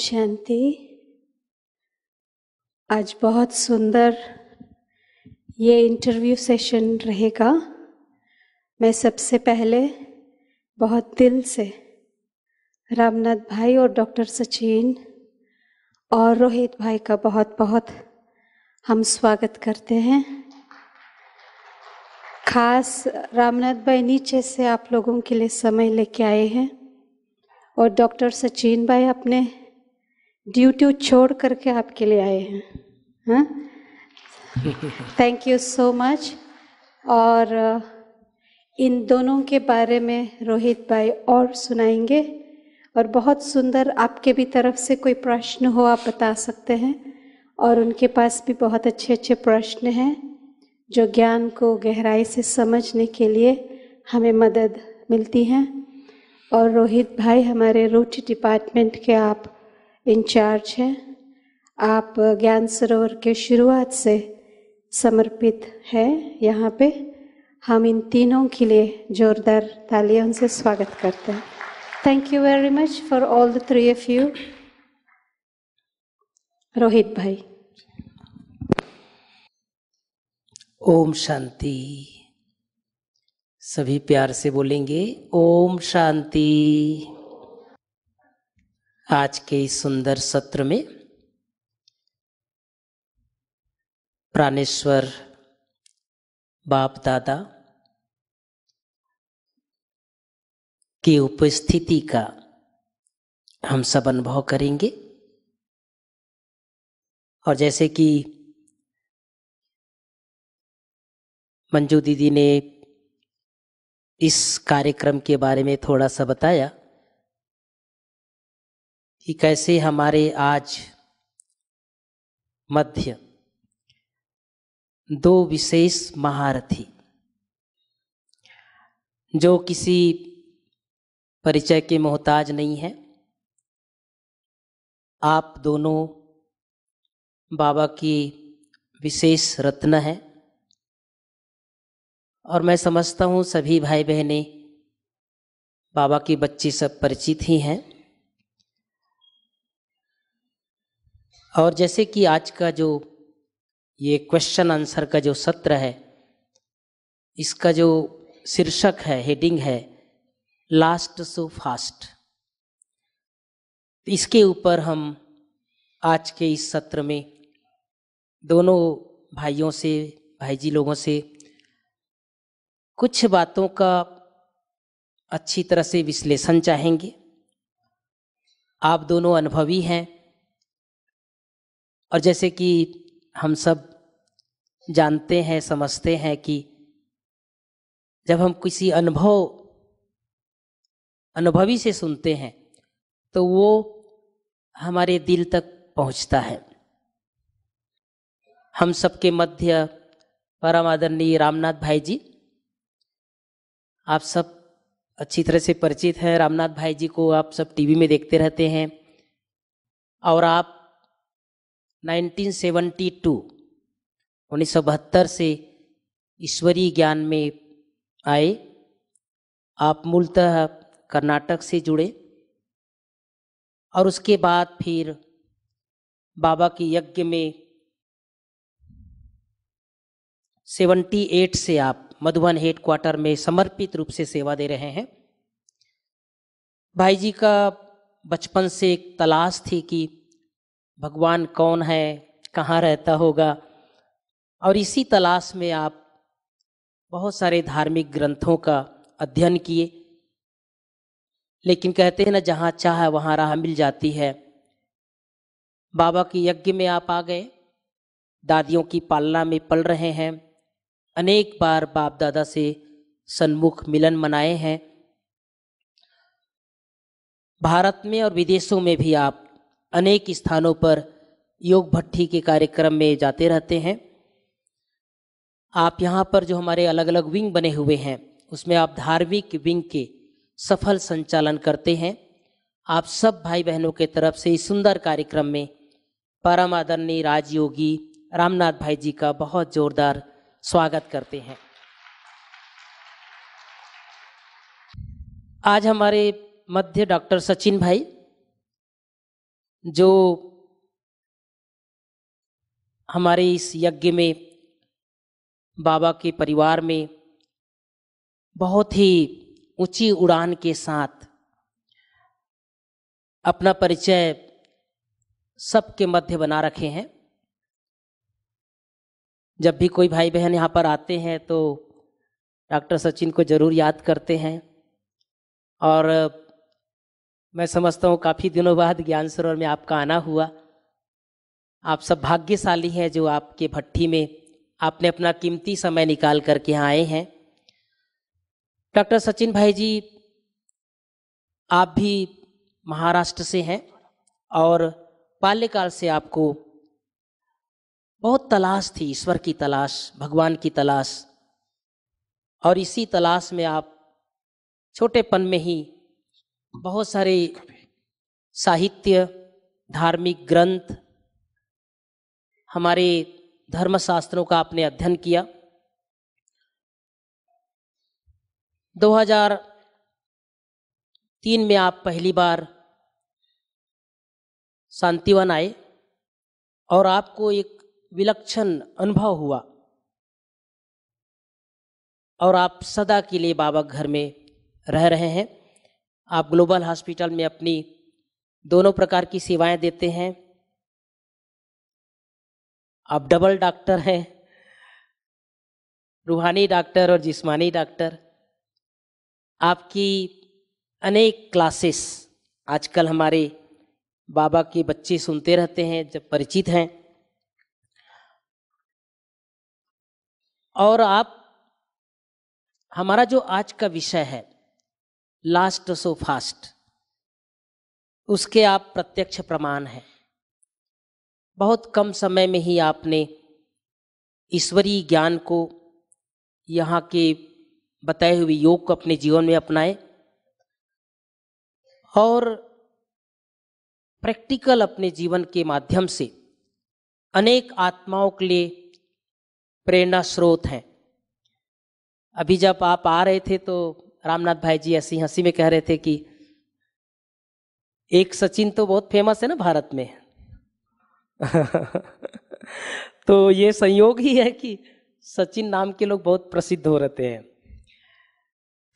शांति आज बहुत सुंदर ये इंटरव्यू सेशन रहेगा मैं सबसे पहले बहुत दिल से रामनाथ भाई और डॉक्टर सचिन और रोहित भाई का बहुत बहुत हम स्वागत करते हैं खास रामनाथ भाई नीचे से आप लोगों के लिए समय लेके आए हैं और डॉक्टर सचिन भाई अपने ड्यूटी छोड़ करके आपके लिए आए हैं थैंक यू सो मच और uh, इन दोनों के बारे में रोहित भाई और सुनाएंगे और बहुत सुंदर आपके भी तरफ से कोई प्रश्न हो आप बता सकते हैं और उनके पास भी बहुत अच्छे अच्छे प्रश्न हैं जो ज्ञान को गहराई से समझने के लिए हमें मदद मिलती हैं और रोहित भाई हमारे रोटी डिपार्टमेंट के आप इंचार्ज हैं आप ज्ञान सरोवर के शुरुआत से समर्पित हैं यहाँ पे हम इन तीनों के लिए जोरदार तालियों से स्वागत करते हैं thank you very much for all the three of you Rohit भाई ओम शांति सभी प्यार से बोलेंगे ओम शांति आज के इस सुंदर सत्र में प्राणेश्वर बाप दादा की उपस्थिति का हम सब अनुभव करेंगे और जैसे कि मंजू दीदी ने इस कार्यक्रम के बारे में थोड़ा सा बताया कि कैसे हमारे आज मध्य दो विशेष महारथी जो किसी परिचय के मोहताज नहीं है आप दोनों बाबा की विशेष रत्न है और मैं समझता हूँ सभी भाई बहनें बाबा की बच्ची सब परिचित ही हैं और जैसे कि आज का जो ये क्वेश्चन आंसर का जो सत्र है इसका जो शीर्षक है हेडिंग है लास्ट सो फास्ट इसके ऊपर हम आज के इस सत्र में दोनों भाइयों से भाई जी लोगों से कुछ बातों का अच्छी तरह से विश्लेषण चाहेंगे आप दोनों अनुभवी हैं और जैसे कि हम सब जानते हैं समझते हैं कि जब हम किसी अनुभव अनुभवी से सुनते हैं तो वो हमारे दिल तक पहुंचता है हम सबके मध्य परम आदरणीय रामनाथ भाई जी आप सब अच्छी तरह से परिचित हैं रामनाथ भाई जी को आप सब टीवी में देखते रहते हैं और आप 1972 1972 से ईश्वरीय ज्ञान में आए आप मूलतः कर्नाटक से जुड़े और उसके बाद फिर बाबा के यज्ञ में 78 से आप मधुबन हेड क्वार्टर में समर्पित रूप से सेवा दे रहे हैं भाई जी का बचपन से एक तलाश थी कि भगवान कौन है कहाँ रहता होगा और इसी तलाश में आप बहुत सारे धार्मिक ग्रंथों का अध्ययन किए लेकिन कहते हैं ना जहाँ चाह वहाँ राह मिल जाती है बाबा की यज्ञ में आप आ गए दादियों की पालना में पल रहे हैं अनेक बार बाप दादा से सन्मुख मिलन मनाए हैं भारत में और विदेशों में भी आप अनेक स्थानों पर योग भट्टी के कार्यक्रम में जाते रहते हैं आप यहाँ पर जो हमारे अलग अलग विंग बने हुए हैं उसमें आप धार्मिक विंग के सफल संचालन करते हैं आप सब भाई बहनों के तरफ से इस सुंदर कार्यक्रम में परम आदरणीय राजयोगी रामनाथ भाई जी का बहुत जोरदार स्वागत करते हैं आज हमारे मध्य डॉक्टर सचिन भाई जो हमारे इस यज्ञ में बाबा के परिवार में बहुत ही ऊंची उड़ान के साथ अपना परिचय सबके मध्य बना रखे हैं जब भी कोई भाई बहन यहाँ पर आते हैं तो डॉक्टर सचिन को ज़रूर याद करते हैं और मैं समझता हूँ काफ़ी दिनों बाद ज्ञान सरोवर में आपका आना हुआ आप सब भाग्यशाली हैं जो आपके भट्टी में आपने अपना कीमती समय निकाल करके यहाँ आए हैं डॉक्टर सचिन भाई जी आप भी महाराष्ट्र से हैं और बाल्यकाल से आपको बहुत तलाश थी ईश्वर की तलाश भगवान की तलाश और इसी तलाश में आप छोटेपन में ही बहुत सारे साहित्य धार्मिक ग्रंथ हमारे धर्मशास्त्रों का आपने अध्ययन किया 2003 में आप पहली बार शांतिवन आए और आपको एक विलक्षण अनुभव हुआ और आप सदा के लिए बाबा घर में रह रहे हैं आप ग्लोबल हॉस्पिटल में अपनी दोनों प्रकार की सेवाएं देते हैं आप डबल डॉक्टर हैं रूहानी डॉक्टर और जिस्मानी डॉक्टर आपकी अनेक क्लासेस आजकल हमारे बाबा के बच्चे सुनते रहते हैं जब परिचित हैं और आप हमारा जो आज का विषय है लास्ट सो फास्ट उसके आप प्रत्यक्ष प्रमाण हैं बहुत कम समय में ही आपने ईश्वरीय ज्ञान को यहाँ के बताए हुए योग को अपने जीवन में अपनाए और प्रैक्टिकल अपने जीवन के माध्यम से अनेक आत्माओं के लिए प्रेरणा स्रोत हैं अभी जब आप आ रहे थे तो रामनाथ भाई जी ऐसी हंसी में कह रहे थे कि एक सचिन तो बहुत फेमस है ना भारत में तो ये संयोग ही है कि सचिन नाम के लोग बहुत प्रसिद्ध हो रहते हैं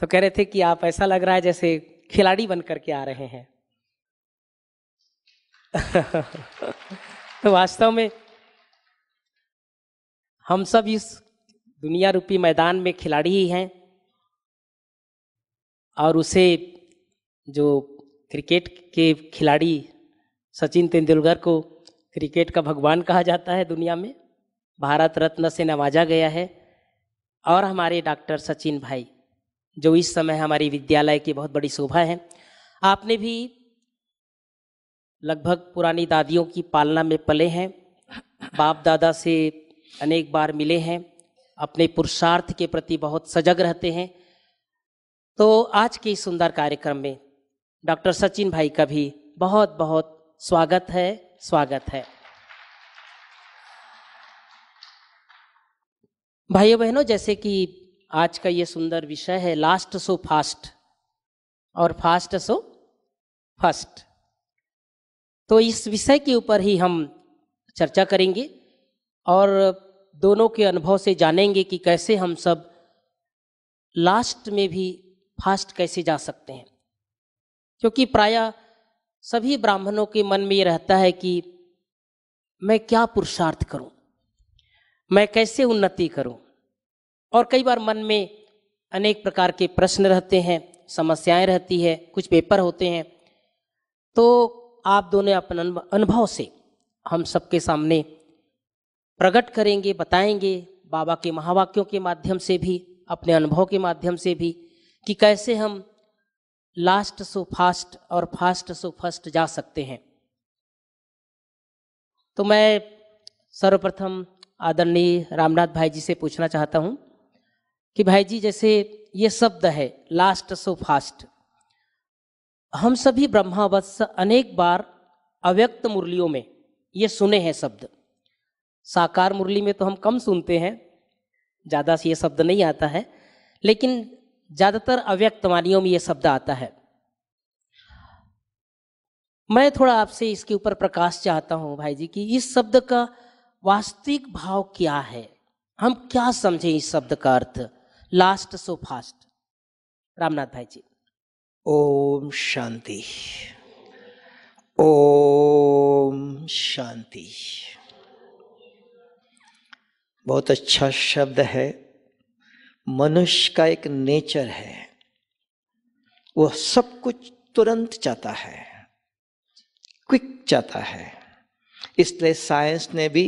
तो कह रहे थे कि आप ऐसा लग रहा है जैसे खिलाड़ी बन करके आ रहे हैं तो वास्तव में हम सब इस दुनिया रूपी मैदान में खिलाड़ी ही हैं और उसे जो क्रिकेट के खिलाड़ी सचिन तेंदुलकर को क्रिकेट का भगवान कहा जाता है दुनिया में भारत रत्न से नवाजा गया है और हमारे डॉक्टर सचिन भाई जो इस समय हमारी विद्यालय की बहुत बड़ी शोभा है आपने भी लगभग पुरानी दादियों की पालना में पले हैं बाप दादा से अनेक बार मिले हैं अपने पुरुषार्थ के प्रति बहुत सजग रहते हैं तो आज के इस सुंदर कार्यक्रम में डॉक्टर सचिन भाई का भी बहुत बहुत स्वागत है स्वागत है भाइयों बहनों जैसे कि आज का ये सुंदर विषय है लास्ट सो फास्ट और फास्ट सो फर्स्ट तो इस विषय के ऊपर ही हम चर्चा करेंगे और दोनों के अनुभव से जानेंगे कि कैसे हम सब लास्ट में भी फास्ट कैसे जा सकते हैं क्योंकि प्राय सभी ब्राह्मणों के मन में ये रहता है कि मैं क्या पुरुषार्थ करूं मैं कैसे उन्नति करूं और कई बार मन में अनेक प्रकार के प्रश्न रहते हैं समस्याएं रहती है कुछ पेपर होते हैं तो आप दोनों अपने अनुभव से हम सबके सामने प्रकट करेंगे बताएंगे बाबा के महावाक्यों के माध्यम से भी अपने अनुभव के माध्यम से भी कि कैसे हम लास्ट सो फास्ट और फास्ट सो फर्स्ट जा सकते हैं तो मैं सर्वप्रथम आदरणीय रामनाथ भाई जी से पूछना चाहता हूं कि भाई जी जैसे ये शब्द है लास्ट सो फास्ट हम सभी ब्रह्मावत्स अनेक बार अव्यक्त मुरलियों में ये सुने हैं शब्द साकार मुरली में तो हम कम सुनते हैं ज़्यादा से ये शब्द नहीं आता है लेकिन ज़्यादातर अव्यक्त वाणियों में यह शब्द आता है मैं थोड़ा आपसे इसके ऊपर प्रकाश चाहता हूं भाई जी कि इस शब्द का वास्तविक भाव क्या है हम क्या समझे इस शब्द का अर्थ लास्ट सो फास्ट रामनाथ भाई जी ओम शांति ओम शांति बहुत अच्छा शब्द है मनुष्य का एक नेचर है वो सब कुछ तुरंत चाहता है क्विक चाहता है इसलिए साइंस ने भी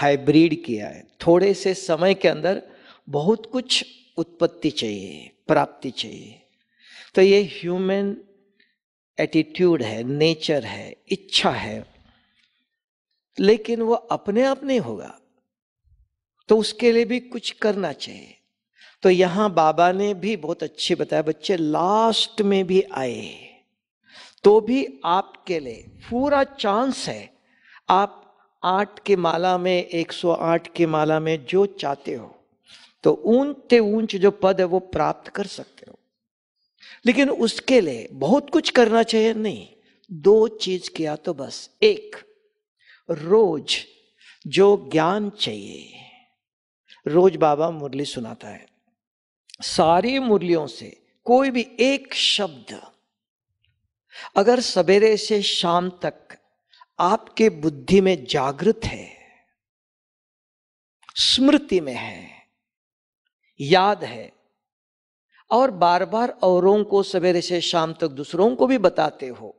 हाइब्रिड किया है थोड़े से समय के अंदर बहुत कुछ उत्पत्ति चाहिए प्राप्ति चाहिए तो ये ह्यूमन एटीट्यूड है नेचर है इच्छा है लेकिन वो अपने आप नहीं होगा तो उसके लिए भी कुछ करना चाहिए तो यहां बाबा ने भी बहुत अच्छे बताया बच्चे लास्ट में भी आए तो भी आपके लिए पूरा चांस है आप आठ के माला में 108 के माला में जो चाहते हो तो ऊंचे ऊंच जो पद है वो प्राप्त कर सकते हो लेकिन उसके लिए बहुत कुछ करना चाहिए नहीं दो चीज किया तो बस एक रोज जो ज्ञान चाहिए रोज बाबा मुरली सुनाता है सारी मुरलियों से कोई भी एक शब्द अगर सवेरे से शाम तक आपके बुद्धि में जागृत है स्मृति में है याद है और बार बार औरों को सवेरे से शाम तक दूसरों को भी बताते हो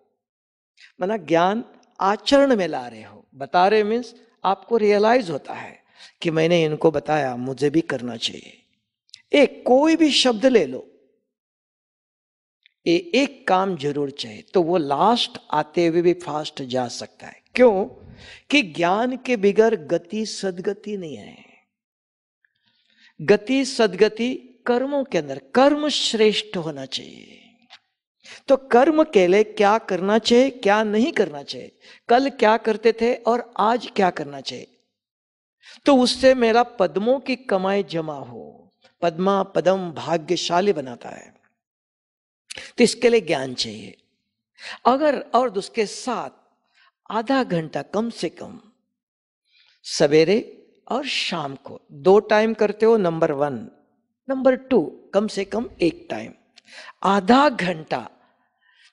मना ज्ञान आचरण में ला रहे हो बता रहे मीन्स आपको रियलाइज होता है कि मैंने इनको बताया मुझे भी करना चाहिए एक कोई भी शब्द ले लो ये एक काम जरूर चाहिए तो वो लास्ट आते हुए भी फास्ट जा सकता है क्यों कि ज्ञान के बिगैर गति सदगति नहीं है गति सदगति कर्मों के अंदर कर्म श्रेष्ठ होना चाहिए तो कर्म के लिए क्या करना चाहिए क्या नहीं करना चाहिए कल क्या करते थे और आज क्या करना चाहिए तो उससे मेरा पद्मों की कमाई जमा हो पद्मा पदम भाग्यशाली बनाता है तो इसके लिए ज्ञान चाहिए अगर और उसके साथ आधा घंटा कम से कम सवेरे और शाम को दो टाइम करते हो नंबर वन नंबर टू कम से कम एक टाइम आधा घंटा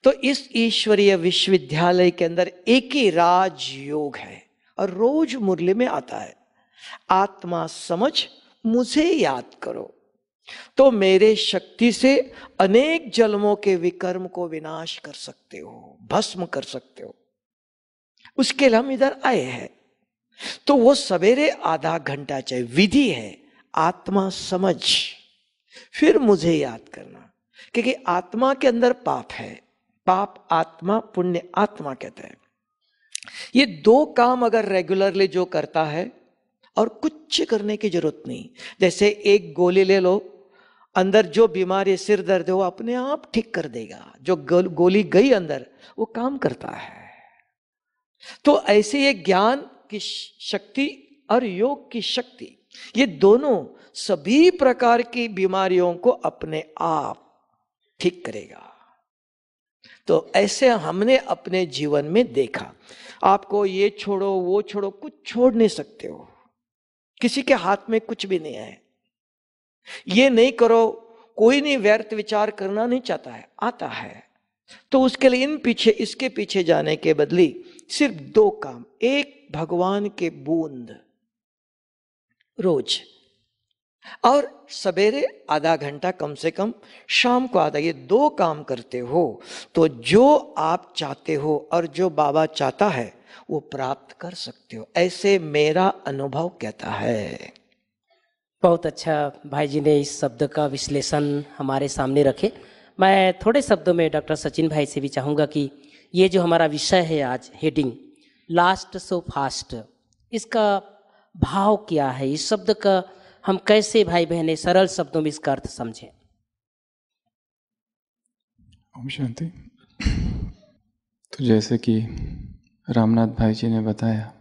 तो इस ईश्वरीय विश्वविद्यालय के अंदर एक ही राज योग है और रोज मुरली में आता है आत्मा समझ मुझे याद करो तो मेरे शक्ति से अनेक जन्मों के विकर्म को विनाश कर सकते हो भस्म कर सकते हो उसके लिए हम इधर आए हैं तो वो सवेरे आधा घंटा चाहे विधि है आत्मा समझ फिर मुझे याद करना क्योंकि आत्मा के अंदर पाप है पाप आत्मा पुण्य आत्मा कहते हैं ये दो काम अगर रेगुलरली जो करता है और कुछ करने की जरूरत नहीं जैसे एक गोली ले लो अंदर जो बीमारी सिर दर्द है वो अपने आप ठीक कर देगा जो गोली गई अंदर वो काम करता है तो ऐसे ये ज्ञान की शक्ति और योग की शक्ति ये दोनों सभी प्रकार की बीमारियों को अपने आप ठीक करेगा तो ऐसे हमने अपने जीवन में देखा आपको ये छोड़ो वो छोड़ो कुछ छोड़ नहीं सकते हो किसी के हाथ में कुछ भी नहीं है ये नहीं करो कोई नहीं व्यर्थ विचार करना नहीं चाहता है आता है तो उसके लिए इन पीछे इसके पीछे जाने के बदली सिर्फ दो काम एक भगवान के बूंद रोज और सवेरे आधा घंटा कम से कम शाम को आधा ये दो काम करते हो तो जो आप चाहते हो और जो बाबा चाहता है वो प्राप्त कर सकते हो ऐसे मेरा अनुभव कहता है बहुत अच्छा भाई जी ने इस शब्द का विश्लेषण हमारे सामने रखे मैं थोड़े शब्दों में डॉक्टर सचिन भाई से भी चाहूँगा कि ये जो हमारा विषय है आज हेडिंग लास्ट सो फास्ट इसका भाव क्या है इस शब्द का हम कैसे भाई बहने सरल शब्दों में इसका अर्थ समझें ओम शांति तो जैसे कि रामनाथ भाई जी ने बताया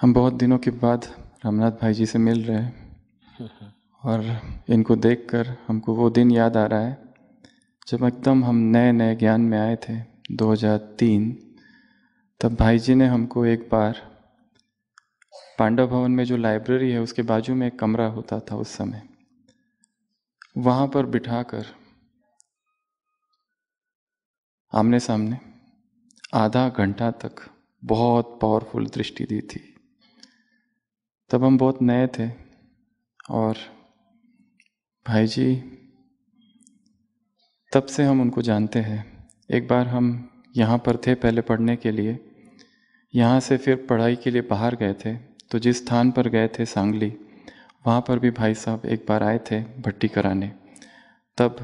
हम बहुत दिनों के बाद रामनाथ भाई जी से मिल रहे हैं और इनको देखकर हमको वो दिन याद आ रहा है जब एकदम हम नए नए ज्ञान में आए थे 2003 तब भाई जी ने हमको एक बार पांडव भवन में जो लाइब्रेरी है उसके बाजू में एक कमरा होता था उस समय वहाँ पर बिठाकर आमने सामने आधा घंटा तक बहुत पावरफुल दृष्टि दी थी तब हम बहुत नए थे और भाई जी तब से हम उनको जानते हैं एक बार हम यहाँ पर थे पहले पढ़ने के लिए यहाँ से फिर पढ़ाई के लिए बाहर गए थे तो जिस स्थान पर गए थे सांगली वहाँ पर भी भाई साहब एक बार आए थे भट्टी कराने तब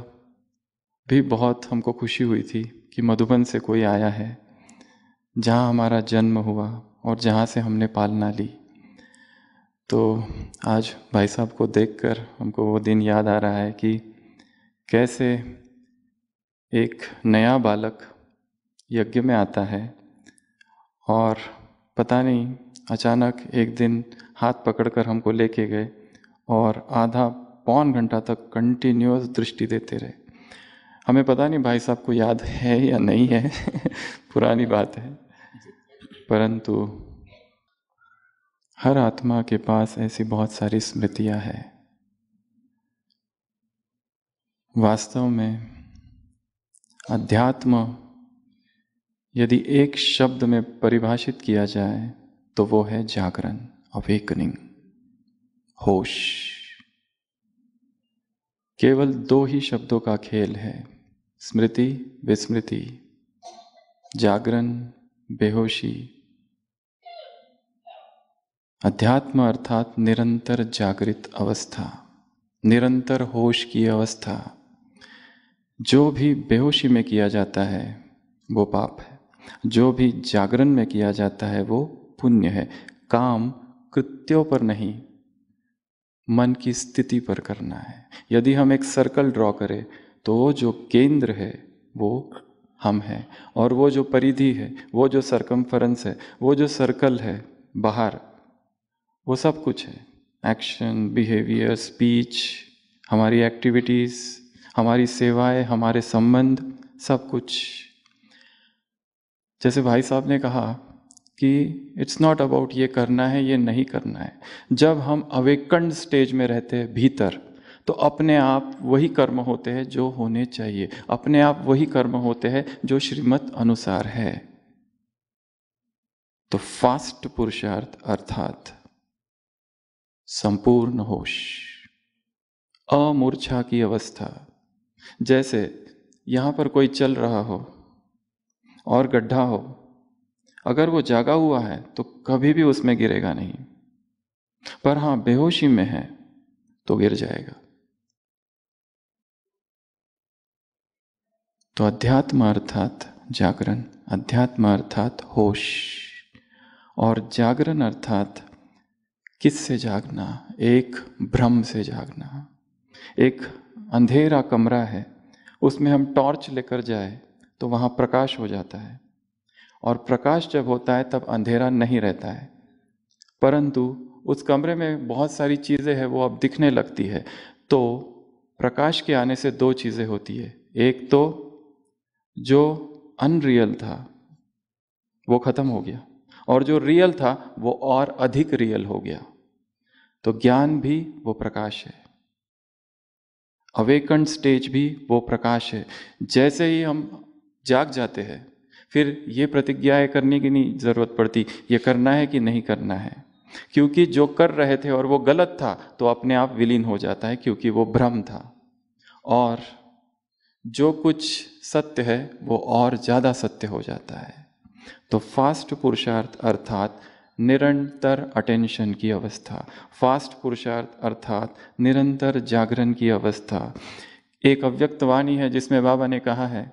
भी बहुत हमको खुशी हुई थी कि मधुबन से कोई आया है जहाँ हमारा जन्म हुआ और जहाँ से हमने पालना ली तो आज भाई साहब को देखकर हमको वो दिन याद आ रहा है कि कैसे एक नया बालक यज्ञ में आता है और पता नहीं अचानक एक दिन हाथ पकड़कर हमको लेके गए और आधा पौन घंटा तक कंटिन्यूस दृष्टि देते रहे हमें पता नहीं भाई साहब को याद है या नहीं है पुरानी बात है परंतु हर आत्मा के पास ऐसी बहुत सारी स्मृतियां हैं वास्तव में अध्यात्म यदि एक शब्द में परिभाषित किया जाए तो वो है जागरण अवेकनिंग होश केवल दो ही शब्दों का खेल है स्मृति विस्मृति जागरण बेहोशी अध्यात्म अर्थात निरंतर जागृत अवस्था निरंतर होश की अवस्था जो भी बेहोशी में किया जाता है वो पाप है जो भी जागरण में किया जाता है वो पुण्य है काम कृत्यों पर नहीं मन की स्थिति पर करना है यदि हम एक सर्कल ड्रॉ करें तो वो जो केंद्र है वो हम हैं और वो जो परिधि है वो जो सरकम है वो जो सर्कल है बाहर वो सब कुछ है एक्शन बिहेवियर स्पीच हमारी एक्टिविटीज़ हमारी सेवाएं हमारे संबंध सब कुछ जैसे भाई साहब ने कहा कि इट्स नॉट अबाउट ये करना है ये नहीं करना है जब हम अवेकंड स्टेज में रहते हैं भीतर तो अपने आप वही कर्म होते हैं जो होने चाहिए अपने आप वही कर्म होते हैं जो श्रीमत अनुसार है तो फास्ट पुरुषार्थ अर्थात संपूर्ण होश अमूर्छा की अवस्था जैसे यहां पर कोई चल रहा हो और गड्ढा हो अगर वो जागा हुआ है तो कभी भी उसमें गिरेगा नहीं पर हां बेहोशी में है तो गिर जाएगा तो अध्यात्म अर्थात जागरण अध्यात्म अर्थात होश और जागरण अर्थात किस से जागना एक भ्रम से जागना एक अंधेरा कमरा है उसमें हम टॉर्च लेकर जाए तो वहाँ प्रकाश हो जाता है और प्रकाश जब होता है तब अंधेरा नहीं रहता है परंतु उस कमरे में बहुत सारी चीज़ें हैं वो अब दिखने लगती है तो प्रकाश के आने से दो चीज़ें होती है एक तो जो अनरियल था वो ख़त्म हो गया और जो रियल था वो और अधिक रियल हो गया तो ज्ञान भी वो प्रकाश है अवेकन स्टेज भी वो प्रकाश है जैसे ही हम जाग जाते हैं फिर ये प्रतिज्ञाएं करने की नहीं ज़रूरत पड़ती ये करना है कि नहीं करना है क्योंकि जो कर रहे थे और वो गलत था तो अपने आप विलीन हो जाता है क्योंकि वो भ्रम था और जो कुछ सत्य है वो और ज़्यादा सत्य हो जाता है तो फास्ट पुरुषार्थ अर्थात निरंतर अटेंशन की अवस्था फास्ट पुरुषार्थ अर्थात निरंतर जागरण की अवस्था एक अव्यक्त वाणी है जिसमें बाबा ने कहा है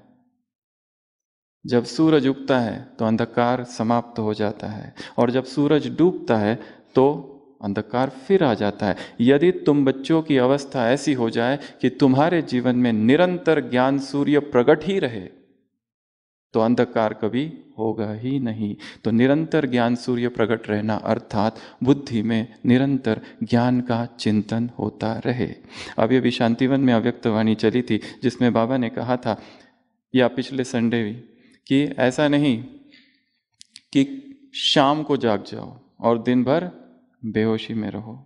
जब सूरज उगता है तो अंधकार समाप्त हो जाता है और जब सूरज डूबता है तो अंधकार फिर आ जाता है यदि तुम बच्चों की अवस्था ऐसी हो जाए कि तुम्हारे जीवन में निरंतर ज्ञान सूर्य प्रकट ही रहे तो अंधकार कभी होगा ही नहीं तो निरंतर ज्ञान सूर्य प्रकट रहना अर्थात बुद्धि में निरंतर ज्ञान का चिंतन होता रहे अब ये शांतिवन में अव्यक्त वाणी चली थी जिसमें बाबा ने कहा था या पिछले संडे भी कि ऐसा नहीं कि शाम को जाग जाओ और दिन भर बेहोशी में रहो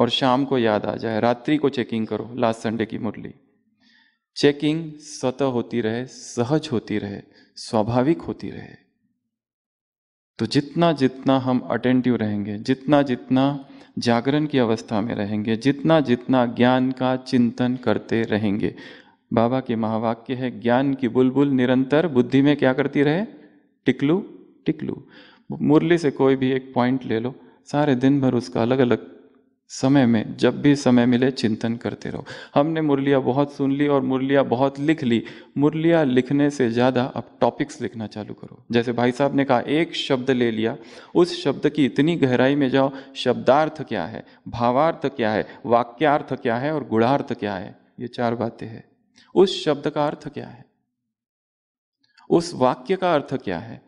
और शाम को याद आ जाए रात्रि को चेकिंग करो लास्ट संडे की मुरली चेकिंग स्वतः होती रहे सहज होती रहे स्वाभाविक होती रहे तो जितना जितना हम अटेंटिव रहेंगे जितना जितना जागरण की अवस्था में रहेंगे जितना जितना ज्ञान का चिंतन करते रहेंगे बाबा के महावाक्य है ज्ञान की बुलबुल निरंतर बुद्धि में क्या करती रहे टिकलू टिकलू मुरली से कोई भी एक पॉइंट ले लो सारे दिन भर उसका अलग अलग समय में जब भी समय मिले चिंतन करते रहो हमने मुरलियाँ बहुत सुन ली और मुरलियाँ बहुत लिख ली मुरलियाँ लिखने से ज़्यादा अब टॉपिक्स लिखना चालू करो जैसे भाई साहब ने कहा एक शब्द ले लिया उस शब्द की इतनी गहराई में जाओ शब्दार्थ क्या है भावार्थ क्या है वाक्यार्थ क्या है और गुणार्थ क्या है ये चार बातें हैं उस शब्द का अर्थ क्या है उस वाक्य का अर्थ क्या है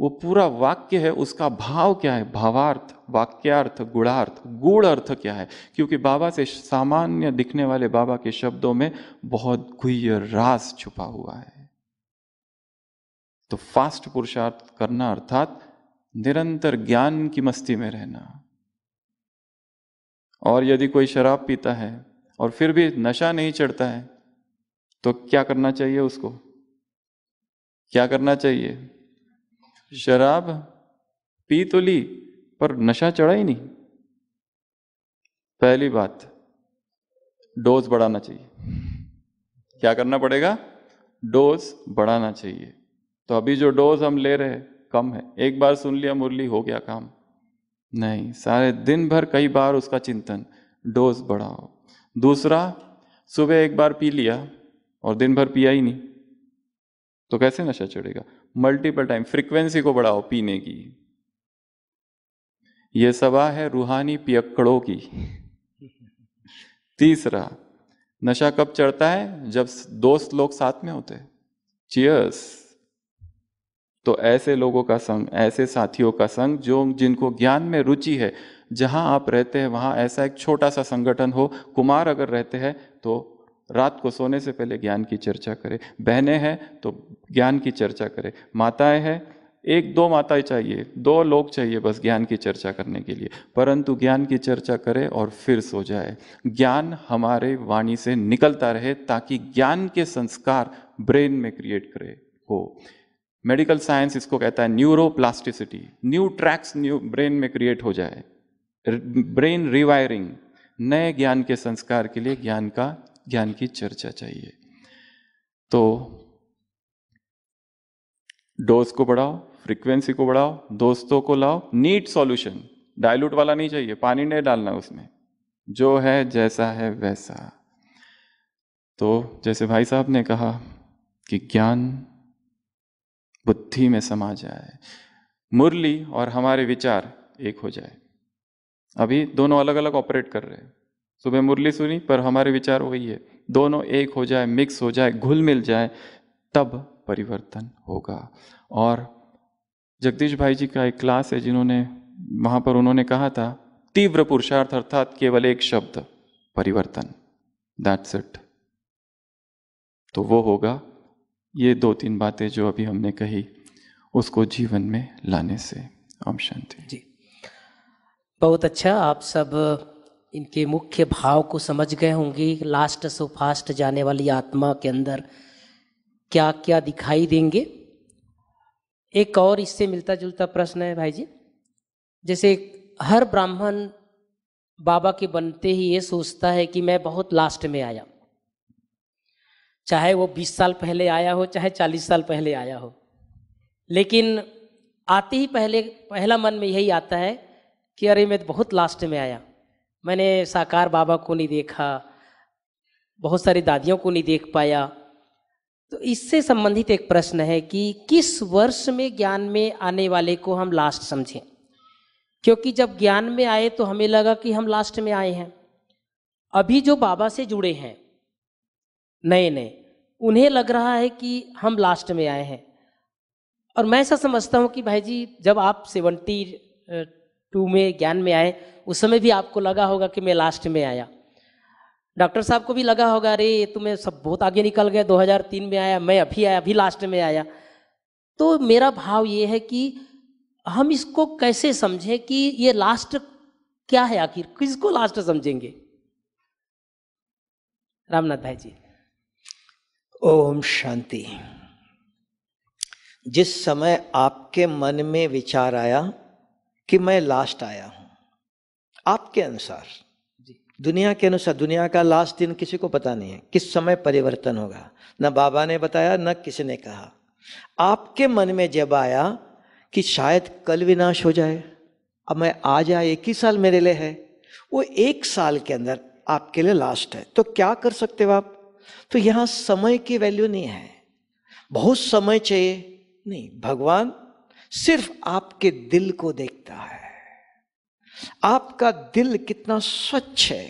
वो पूरा वाक्य है उसका भाव क्या है भावार्थ वाक्यार्थ गुणार्थ गुण अर्थ क्या है क्योंकि बाबा से सामान्य दिखने वाले बाबा के शब्दों में बहुत घुह्य रास छुपा हुआ है तो फास्ट पुरुषार्थ करना अर्थात निरंतर ज्ञान की मस्ती में रहना और यदि कोई शराब पीता है और फिर भी नशा नहीं चढ़ता है तो क्या करना चाहिए उसको क्या करना चाहिए शराब पी तो ली पर नशा चढ़ा ही नहीं पहली बात डोज बढ़ाना चाहिए क्या करना पड़ेगा डोज बढ़ाना चाहिए तो अभी जो डोज हम ले रहे हैं कम है एक बार सुन लिया मुरली हो गया काम नहीं सारे दिन भर कई बार उसका चिंतन डोज बढ़ाओ दूसरा सुबह एक बार पी लिया और दिन भर पिया ही नहीं तो कैसे नशा चढ़ेगा मल्टीपल टाइम फ्रीक्वेंसी को बढ़ाओ पीने की यह सभा है रूहानी पियक्कड़ों की तीसरा नशा कब चढ़ता है जब दोस्त लोग साथ में होते चीयर्स तो ऐसे लोगों का संग ऐसे साथियों का संग जो जिनको ज्ञान में रुचि है जहां आप रहते हैं वहां ऐसा एक छोटा सा संगठन हो कुमार अगर रहते हैं तो रात को सोने से पहले ज्ञान की चर्चा करें बहनें हैं तो ज्ञान की चर्चा करें माताएं हैं एक दो माताएं चाहिए दो लोग चाहिए बस ज्ञान की चर्चा करने के लिए परंतु ज्ञान की चर्चा करें और फिर सो जाए ज्ञान हमारे वाणी से निकलता रहे ताकि ज्ञान के संस्कार ब्रेन में क्रिएट करे हो मेडिकल साइंस इसको कहता है neuroplasticity new tracks new brain में क्रिएट हो जाए ब्रेन रिवायरिंग नए ज्ञान के संस्कार के लिए ज्ञान का ज्ञान की चर्चा चाहिए तो डोज को बढ़ाओ फ्रीक्वेंसी को बढ़ाओ दोस्तों को लाओ नीट सॉल्यूशन डाइल्यूट वाला नहीं चाहिए पानी नहीं डालना उसमें जो है जैसा है वैसा तो जैसे भाई साहब ने कहा कि ज्ञान बुद्धि में समा जाए मुरली और हमारे विचार एक हो जाए अभी दोनों अलग अलग ऑपरेट कर रहे हैं सुबह मुरली सुनी पर हमारे विचार वही है दोनों एक हो जाए मिक्स हो जाए घुल मिल जाए तब परिवर्तन होगा और जगदीश भाई जी का एक क्लास है जिन्होंने वहाँ पर उन्होंने कहा था तीव्र पुरुषार्थ अर्थात केवल एक शब्द परिवर्तन दैट्स इट तो वो होगा ये दो तीन बातें जो अभी हमने कही उसको जीवन में लाने से ओम शांति जी बहुत अच्छा आप सब इनके मुख्य भाव को समझ गए होंगे लास्ट सो फास्ट जाने वाली आत्मा के अंदर क्या क्या दिखाई देंगे एक और इससे मिलता जुलता प्रश्न है भाई जी जैसे हर ब्राह्मण बाबा के बनते ही ये सोचता है कि मैं बहुत लास्ट में आया चाहे वो 20 साल पहले आया हो चाहे 40 साल पहले आया हो लेकिन आते ही पहले पहला मन में यही आता है कि अरे मैं बहुत लास्ट में आया मैंने साकार बाबा को नहीं देखा बहुत सारी दादियों को नहीं देख पाया तो इससे संबंधित एक प्रश्न है कि किस वर्ष में ज्ञान में आने वाले को हम लास्ट समझें क्योंकि जब ज्ञान में आए तो हमें लगा कि हम लास्ट में आए हैं अभी जो बाबा से जुड़े हैं नए नए उन्हें लग रहा है कि हम लास्ट में आए हैं और मैं ऐसा समझता हूँ कि भाई जी जब आप सेवेंटी टू में ज्ञान में आए उस समय भी आपको लगा होगा कि मैं लास्ट में आया डॉक्टर साहब को भी लगा होगा अरे ये सब बहुत आगे निकल गया 2003 में आया मैं अभी आया अभी लास्ट में आया तो मेरा भाव ये है कि हम इसको कैसे समझें कि ये लास्ट क्या है आखिर किसको लास्ट समझेंगे रामनाथ भाई जी ओम शांति जिस समय आपके मन में विचार आया कि मैं लास्ट आया हूं आपके अनुसार दुनिया के अनुसार दुनिया का लास्ट दिन किसी को पता नहीं है किस समय परिवर्तन होगा न बाबा ने बताया न किसी ने कहा आपके मन में जब आया कि शायद कल विनाश हो जाए अब मैं आ जाए एक ही साल मेरे लिए है वो एक साल के अंदर आपके लिए लास्ट है तो क्या कर सकते हो आप तो यहां समय की वैल्यू नहीं है बहुत समय चाहिए नहीं भगवान सिर्फ आपके दिल को देखता है आपका दिल कितना स्वच्छ है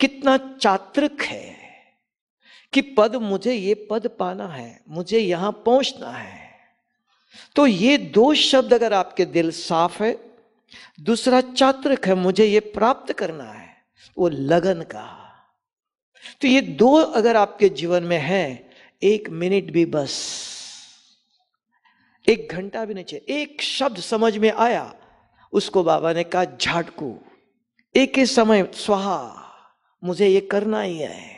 कितना चात्रक है कि पद मुझे ये पद पाना है मुझे यहां पहुंचना है तो ये दो शब्द अगर आपके दिल साफ है दूसरा चात्रक है मुझे ये प्राप्त करना है वो लगन का तो ये दो अगर आपके जीवन में है एक मिनट भी बस एक घंटा भी नहीं चाहिए एक शब्द समझ में आया उसको बाबा ने कहा झाटकू एक ही समय स्वाहा मुझे ये करना ही है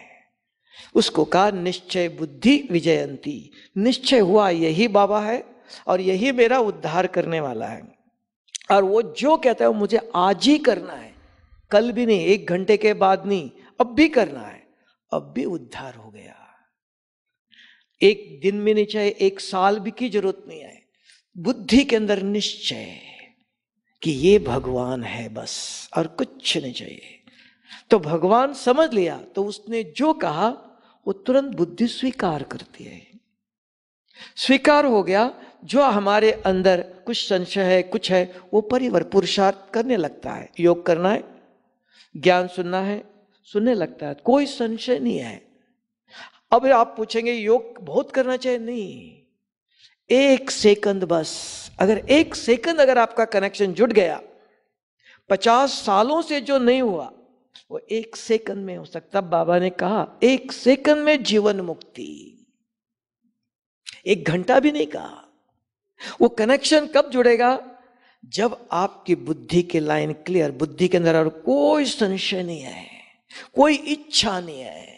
उसको कहा निश्चय बुद्धि विजयंती निश्चय हुआ यही बाबा है और यही मेरा उद्धार करने वाला है और वो जो कहता है वो मुझे आज ही करना है कल भी नहीं एक घंटे के बाद नहीं अब भी करना है अब भी उद्धार हो गया एक दिन में नहीं चाहिए एक साल भी की जरूरत नहीं है बुद्धि के अंदर निश्चय कि ये भगवान है बस और कुछ नहीं चाहिए तो भगवान समझ लिया तो उसने जो कहा वो तुरंत बुद्धि स्वीकार करती है स्वीकार हो गया जो हमारे अंदर कुछ संशय है कुछ है वो परिवर पुरुषार्थ करने लगता है योग करना है ज्ञान सुनना है सुनने लगता है कोई संशय नहीं है अब आप पूछेंगे योग बहुत करना चाहिए नहीं एक सेकंद बस अगर एक सेकंड अगर आपका कनेक्शन जुट गया पचास सालों से जो नहीं हुआ वो एक सेकंड में हो सकता बाबा ने कहा एक सेकंड में जीवन मुक्ति एक घंटा भी नहीं कहा वो कनेक्शन कब जुड़ेगा जब आपकी बुद्धि की लाइन क्लियर बुद्धि के अंदर और कोई संशय नहीं है कोई इच्छा नहीं है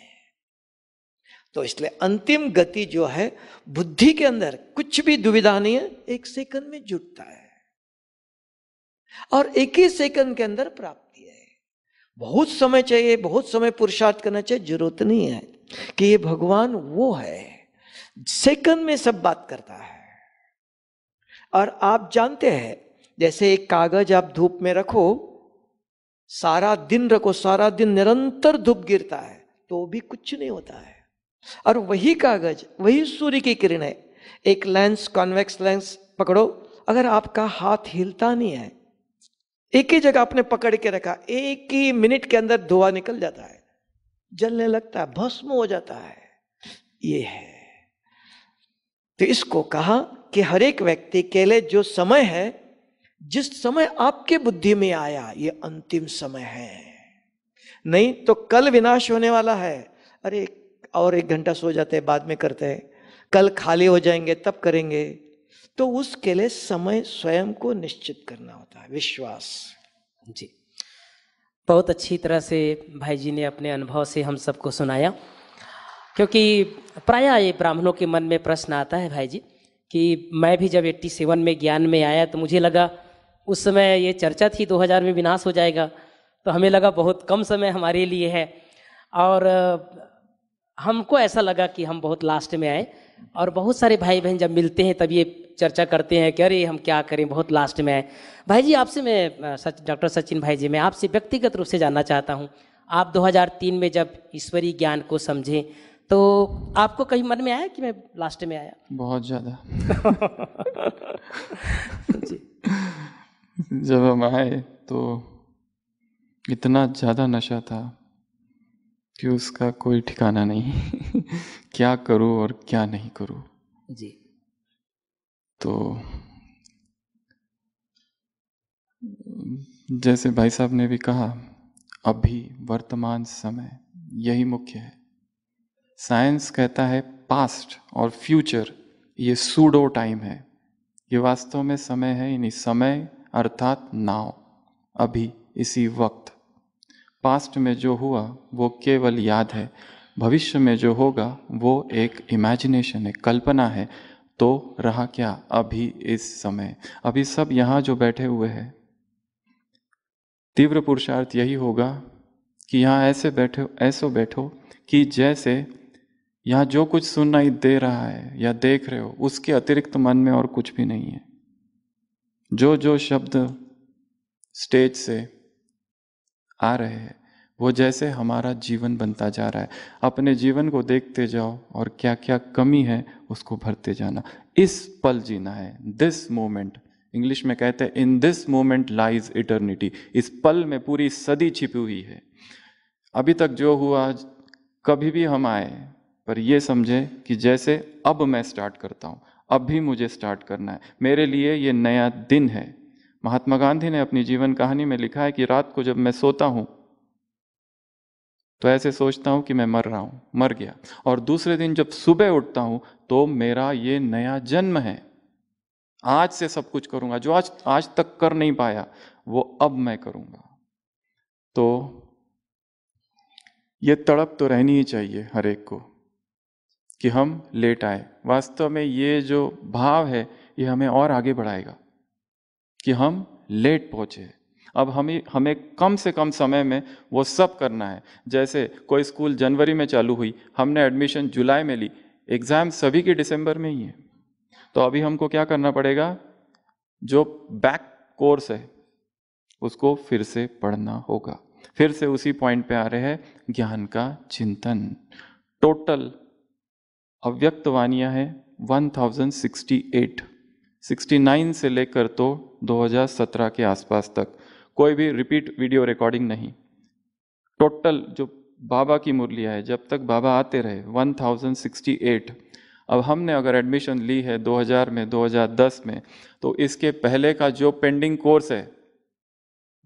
तो इसलिए अंतिम गति जो है बुद्धि के अंदर कुछ भी दुविधा नहीं है एक सेकंड में जुटता है और एक ही सेकंड के अंदर प्राप्ति है बहुत समय चाहिए बहुत समय पुरुषार्थ करना चाहिए जरूरत नहीं है कि ये भगवान वो है सेकंड में सब बात करता है और आप जानते हैं जैसे एक कागज आप धूप में रखो सारा दिन रखो सारा दिन निरंतर धूप गिरता है तो भी कुछ नहीं होता है और वही कागज वही सूर्य की किरण है एक लेंस कॉन्वेक्स लेंस पकड़ो अगर आपका हाथ हिलता नहीं है एक ही जगह आपने पकड़ के रखा एक ही मिनट के अंदर धुआं निकल जाता है जलने लगता है भस्म हो जाता है ये है तो इसको कहा कि हर एक व्यक्ति के लिए जो समय है जिस समय आपके बुद्धि में आया ये अंतिम समय है नहीं तो कल विनाश होने वाला है अरे और एक घंटा सो जाते हैं बाद में करते हैं कल खाली हो जाएंगे तब करेंगे तो उसके लिए समय स्वयं को निश्चित करना होता है विश्वास जी बहुत अच्छी तरह से भाई जी ने अपने अनुभव से हम सबको सुनाया क्योंकि प्राय ये ब्राह्मणों के मन में प्रश्न आता है भाई जी कि मैं भी जब 87 में ज्ञान में आया तो मुझे लगा उस समय ये चर्चा थी 2000 में विनाश हो जाएगा तो हमें लगा बहुत कम समय हमारे लिए है और हमको ऐसा लगा कि हम बहुत लास्ट में आए और बहुत सारे भाई बहन जब मिलते हैं तब ये चर्चा करते हैं कि अरे हम क्या करें बहुत लास्ट में आए भाई जी आपसे मैं सच डॉक्टर सचिन भाई जी मैं आपसे व्यक्तिगत रूप से जानना चाहता हूँ आप 2003 में जब ईश्वरीय ज्ञान को समझे तो आपको कहीं मन में आया कि मैं लास्ट में आया बहुत ज़्यादा जब हम आए तो इतना ज़्यादा नशा था कि उसका कोई ठिकाना नहीं क्या करूं और क्या नहीं करूं जी तो जैसे भाई साहब ने भी कहा अभी वर्तमान समय यही मुख्य है साइंस कहता है पास्ट और फ्यूचर ये सूडो टाइम है ये वास्तव में समय है यानी समय अर्थात नाव अभी इसी वक्त पास्ट में जो हुआ वो केवल याद है भविष्य में जो होगा वो एक इमेजिनेशन है कल्पना है तो रहा क्या अभी इस समय अभी सब यहाँ जो बैठे हुए हैं तीव्र पुरुषार्थ यही होगा कि यहाँ ऐसे बैठो ऐसे बैठो कि जैसे यहाँ जो कुछ सुनना ही दे रहा है या देख रहे हो उसके अतिरिक्त मन में और कुछ भी नहीं है जो जो शब्द स्टेज से आ रहे हैं वो जैसे हमारा जीवन बनता जा रहा है अपने जीवन को देखते जाओ और क्या क्या कमी है उसको भरते जाना इस पल जीना है दिस मोमेंट इंग्लिश में कहते हैं in this moment lies eternity इस पल में पूरी सदी छिपी हुई है अभी तक जो हुआ कभी भी हम आए पर ये समझे कि जैसे अब मैं स्टार्ट करता हूँ अब भी मुझे स्टार्ट करना है मेरे लिए ये नया दिन है महात्मा गांधी ने अपनी जीवन कहानी में लिखा है कि रात को जब मैं सोता हूँ तो ऐसे सोचता हूँ कि मैं मर रहा हूँ मर गया और दूसरे दिन जब सुबह उठता हूँ तो मेरा ये नया जन्म है आज से सब कुछ करूँगा जो आज आज तक कर नहीं पाया वो अब मैं करूँगा तो ये तड़प तो रहनी ही चाहिए हर एक को कि हम लेट आए वास्तव में ये जो भाव है ये हमें और आगे बढ़ाएगा कि हम लेट पहुँचे अब हमें हमें कम से कम समय में वो सब करना है जैसे कोई स्कूल जनवरी में चालू हुई हमने एडमिशन जुलाई में ली एग्ज़ाम सभी की दिसंबर में ही है तो अभी हमको क्या करना पड़ेगा जो बैक कोर्स है उसको फिर से पढ़ना होगा फिर से उसी पॉइंट पे आ रहे हैं ज्ञान का चिंतन टोटल अव्यक्त वानिया है 1068 69 से लेकर तो 2017 के आसपास तक कोई भी रिपीट वीडियो रिकॉर्डिंग नहीं टोटल जो बाबा की मुरलियाँ है जब तक बाबा आते रहे 1068 अब हमने अगर एडमिशन ली है 2000 में 2010 में तो इसके पहले का जो पेंडिंग कोर्स है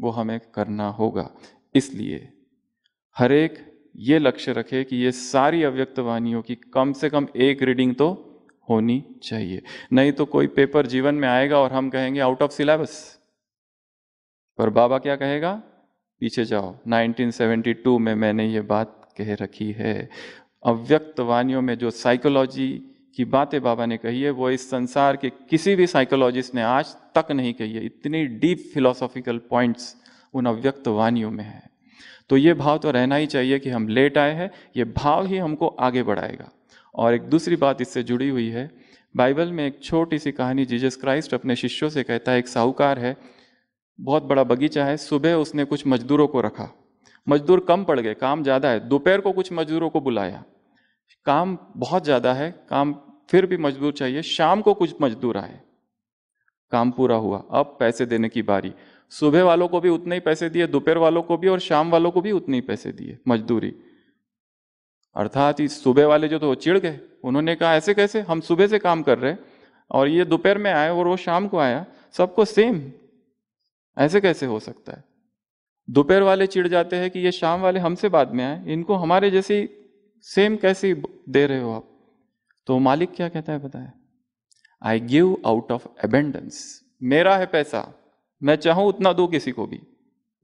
वो हमें करना होगा इसलिए हर एक ये लक्ष्य रखे कि ये सारी अव्यक्त वाणियों की कम से कम एक रीडिंग तो होनी चाहिए नहीं तो कोई पेपर जीवन में आएगा और हम कहेंगे आउट ऑफ सिलेबस पर बाबा क्या कहेगा पीछे जाओ 1972 में मैंने ये बात कह रखी है अव्यक्त वाणियों में जो साइकोलॉजी की बातें बाबा ने कही है वो इस संसार के किसी भी साइकोलॉजिस्ट ने आज तक नहीं कही है इतनी डीप फिलोसॉफिकल पॉइंट्स उन अव्यक्त वाणियों में है तो ये भाव तो रहना ही चाहिए कि हम लेट आए हैं ये भाव ही हमको आगे बढ़ाएगा और एक दूसरी बात इससे जुड़ी हुई है बाइबल में एक छोटी सी कहानी जीजस क्राइस्ट अपने शिष्यों से कहता है एक साहूकार है बहुत बड़ा बगीचा है सुबह उसने कुछ मजदूरों को रखा मजदूर कम पड़ गए काम ज़्यादा है दोपहर को कुछ मजदूरों को बुलाया काम बहुत ज़्यादा है काम फिर भी मजदूर चाहिए शाम को कुछ मजदूर आए काम पूरा हुआ अब पैसे देने की बारी सुबह वालों को भी उतने ही पैसे दिए दोपहर वालों को भी और शाम वालों को भी उतने ही पैसे दिए मजदूरी अर्थात इस सुबह वाले जो तो चिड़ गए उन्होंने कहा ऐसे कैसे हम सुबह से काम कर रहे और ये दोपहर में आए और वो शाम को आया सबको सेम ऐसे कैसे हो सकता है दोपहर वाले चिड़ जाते हैं कि ये शाम वाले हमसे बाद में आए इनको हमारे जैसी सेम कैसे दे रहे हो आप तो मालिक क्या कहता है बताए I give out of abundance मेरा है पैसा मैं चाहूं उतना दो किसी को भी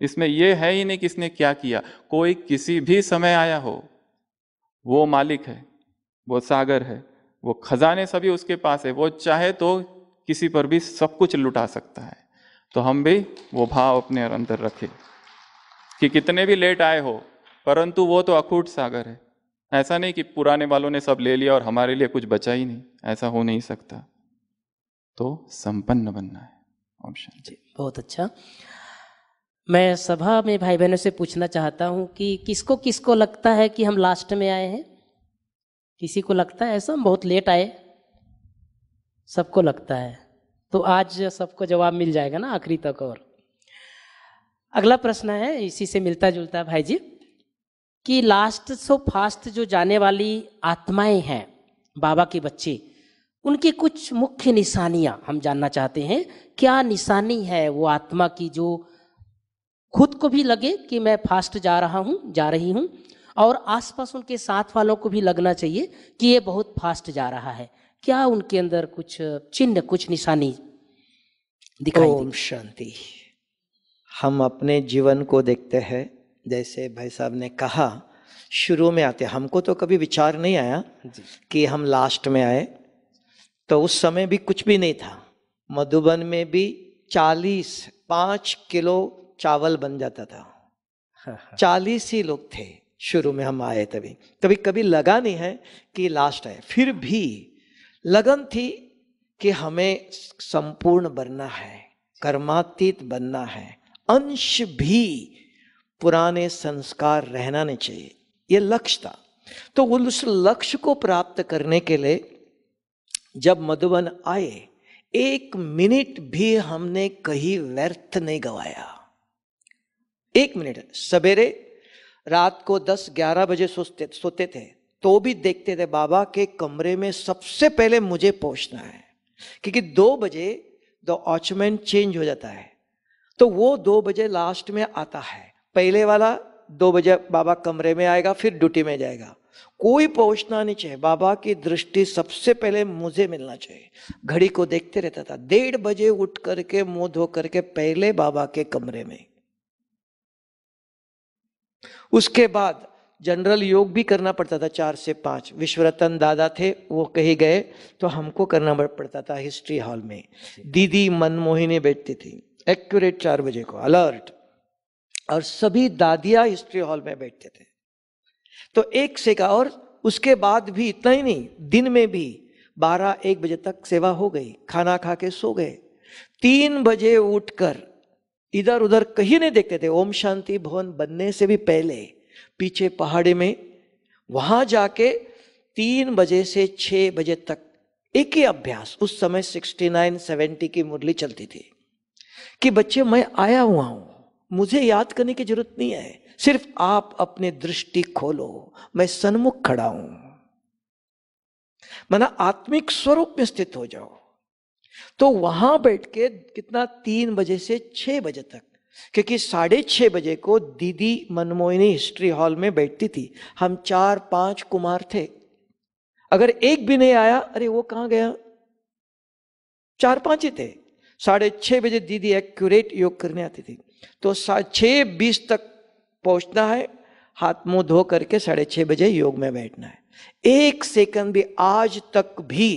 इसमें यह है ही नहीं किसने क्या किया कोई किसी भी समय आया हो वो मालिक है वो सागर है वो खजाने सभी उसके पास है वो चाहे तो किसी पर भी सब कुछ लुटा सकता है तो हम भी वो भाव अपने अंदर रखें कि कितने भी लेट आए हो परंतु वो तो अखूट सागर है ऐसा नहीं कि पुराने वालों ने सब ले लिया और हमारे लिए कुछ बचा ही नहीं ऐसा हो नहीं सकता तो संपन्न बनना है ऑप्शन जी बहुत अच्छा मैं सभा में भाई बहनों से पूछना चाहता हूं कि किसको किसको लगता है कि हम लास्ट में आए हैं किसी को लगता है ऐसा हम बहुत लेट आए सबको लगता है तो आज सबको जवाब मिल जाएगा ना आखिरी तक और अगला प्रश्न है इसी से मिलता जुलता भाई जी कि लास्ट सो फास्ट जो जाने वाली आत्माएं हैं बाबा की बच्ची उनकी कुछ मुख्य निशानियां हम जानना चाहते हैं क्या निशानी है वो आत्मा की जो खुद को भी लगे कि मैं फास्ट जा रहा हूँ जा रही हूँ और आसपास उनके साथ वालों को भी लगना चाहिए कि ये बहुत फास्ट जा रहा है क्या उनके अंदर कुछ चिन्ह कुछ निशानी दिखाई ओम शांति हम अपने जीवन को देखते हैं जैसे भाई साहब ने कहा शुरू में आते हमको तो कभी विचार नहीं आया कि हम लास्ट में आए तो उस समय भी कुछ भी नहीं था मधुबन में भी चालीस पाँच किलो चावल बन जाता था हाँ, हाँ। चालीस ही लोग थे शुरू में हम आए तभी कभी कभी लगा नहीं है कि लास्ट है फिर भी लगन थी कि हमें संपूर्ण बनना है कर्मातीत बनना है अंश भी पुराने संस्कार रहना नहीं चाहिए ये लक्ष्य था तो उस लक्ष्य को प्राप्त करने के लिए जब मधुबन आए एक मिनट भी हमने कहीं व्यर्थ नहीं गवाया एक मिनट सवेरे रात को 10-11 बजे सोते सोते थे तो भी देखते थे बाबा के कमरे में सबसे पहले मुझे पहुंचना है क्योंकि दो बजे द ऑचमेंट चेंज हो जाता है तो वो दो बजे लास्ट में आता है पहले वाला दो बजे बाबा कमरे में आएगा फिर ड्यूटी में जाएगा कोई पहुंचना नहीं चाहिए बाबा की दृष्टि सबसे पहले मुझे मिलना चाहिए घड़ी को देखते रहता था डेढ़ बजे उठ करके मुंह धो करके पहले बाबा के कमरे में उसके बाद जनरल योग भी करना पड़ता था चार से पाँच विश्वरतन दादा थे वो कहे गए तो हमको करना पड़ता था हिस्ट्री हॉल में दीदी मनमोहिनी बैठती थी एक्यूरेट चार बजे को अलर्ट और सभी दादिया हिस्ट्री हॉल में बैठते थे तो एक से का और उसके बाद भी इतना ही नहीं दिन में भी बारह एक बजे तक सेवा हो गई खाना खा के सो गए तीन बजे उठकर इधर उधर कहीं नहीं देखते थे ओम शांति भवन बनने से भी पहले पीछे पहाड़ी में वहां जाके तीन बजे से छह बजे तक एक ही अभ्यास उस समय 69 70 की मुरली चलती थी कि बच्चे मैं आया हुआ हूं मुझे याद करने की जरूरत नहीं है सिर्फ आप अपने दृष्टि खोलो मैं सन्मुख खड़ा हूं मना आत्मिक स्वरूप में स्थित हो जाओ तो वहां बैठ के कितना तीन बजे से छह बजे तक क्योंकि साढ़े छह बजे को दीदी मनमोहिनी हिस्ट्री हॉल में बैठती थी हम चार पांच कुमार थे अगर एक भी नहीं आया अरे वो कहां गया चार पांच ही थे साढ़े छह बजे दीदी एक्यूरेट योग करने आती थी तो छह बीस तक पहुंचना है हाथ मुंह धो करके साढ़े छह बजे योग में बैठना है एक सेकंड भी आज तक भी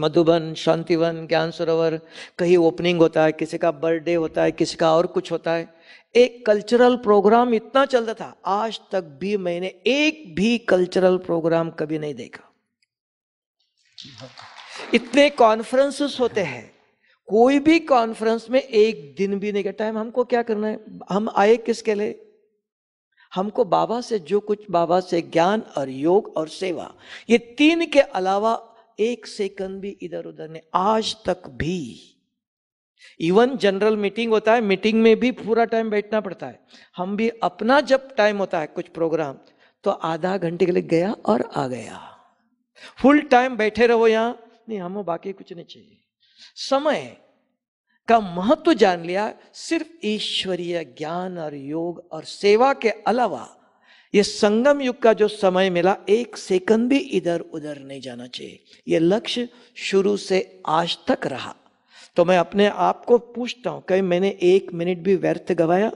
मधुबन शांतिवन ज्ञान सरोवर कहीं ओपनिंग होता है किसी का बर्थडे होता है किसी का और कुछ होता है एक कल्चरल प्रोग्राम इतना चलता था आज तक भी मैंने एक भी कल्चरल प्रोग्राम कभी नहीं देखा इतने कॉन्फ्रेंसेस होते हैं कोई भी कॉन्फ्रेंस में एक दिन भी नहीं टाइम हमको क्या करना है हम आए किसके लिए हमको बाबा से जो कुछ बाबा से ज्ञान और योग और सेवा ये तीन के अलावा एक सेकंड भी इधर उधर नहीं आज तक भी इवन जनरल मीटिंग होता है मीटिंग में भी पूरा टाइम बैठना पड़ता है हम भी अपना जब टाइम होता है कुछ प्रोग्राम तो आधा घंटे के लिए गया और आ गया फुल टाइम बैठे रहो यहां नहीं हमें बाकी कुछ नहीं चाहिए समय का महत्व जान लिया सिर्फ ईश्वरीय ज्ञान और योग और सेवा के अलावा ये संगम युग का जो समय मिला एक सेकंड भी इधर उधर नहीं जाना चाहिए ये लक्ष्य शुरू से आज तक रहा तो मैं अपने आप को पूछता हूं कहीं मैंने एक मिनट भी व्यर्थ गवाया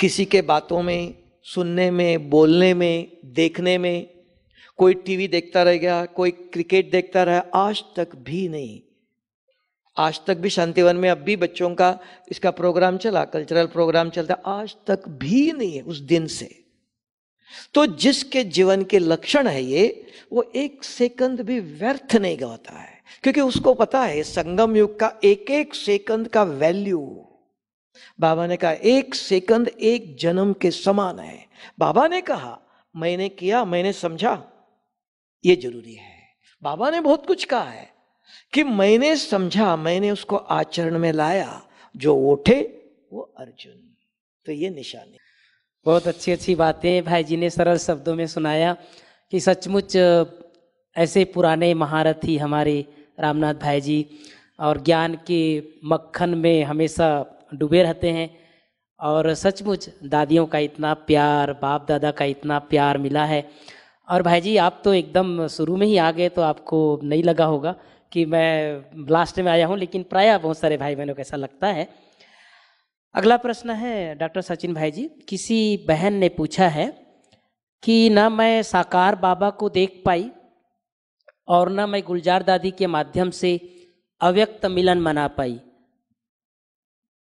किसी के बातों में सुनने में बोलने में देखने में कोई टीवी देखता रह गया कोई क्रिकेट देखता रहा आज तक भी नहीं आज तक भी शांतिवन में अब भी बच्चों का इसका प्रोग्राम चला कल्चरल प्रोग्राम चलता आज तक भी नहीं है उस दिन से तो जिसके जीवन के लक्षण है ये वो एक सेकंद भी व्यर्थ नहीं गवाता है क्योंकि उसको पता है संगम युग का एक एक सेकंद का वैल्यू बाबा ने कहा एक सेकंद एक जन्म के समान है बाबा ने कहा मैंने किया मैंने समझा ये जरूरी है बाबा ने बहुत कुछ कहा है कि मैंने समझा मैंने उसको आचरण में लाया जो उठे वो अर्जुन तो ये निशानी बहुत अच्छी अच्छी बातें भाई जी ने सरल शब्दों में सुनाया कि सचमुच ऐसे पुराने महारथी हमारे रामनाथ भाई जी और ज्ञान के मक्खन में हमेशा डूबे रहते हैं और सचमुच दादियों का इतना प्यार बाप दादा का इतना प्यार मिला है और भाई जी आप तो एकदम शुरू में ही आ गए तो आपको नहीं लगा होगा कि मैं लास्ट में आया हूँ लेकिन प्राय बहुत सारे भाई बहनों को ऐसा लगता है अगला प्रश्न है डॉक्टर सचिन भाई जी किसी बहन ने पूछा है कि ना मैं साकार बाबा को देख पाई और ना मैं गुलजार दादी के माध्यम से अव्यक्त मिलन मना पाई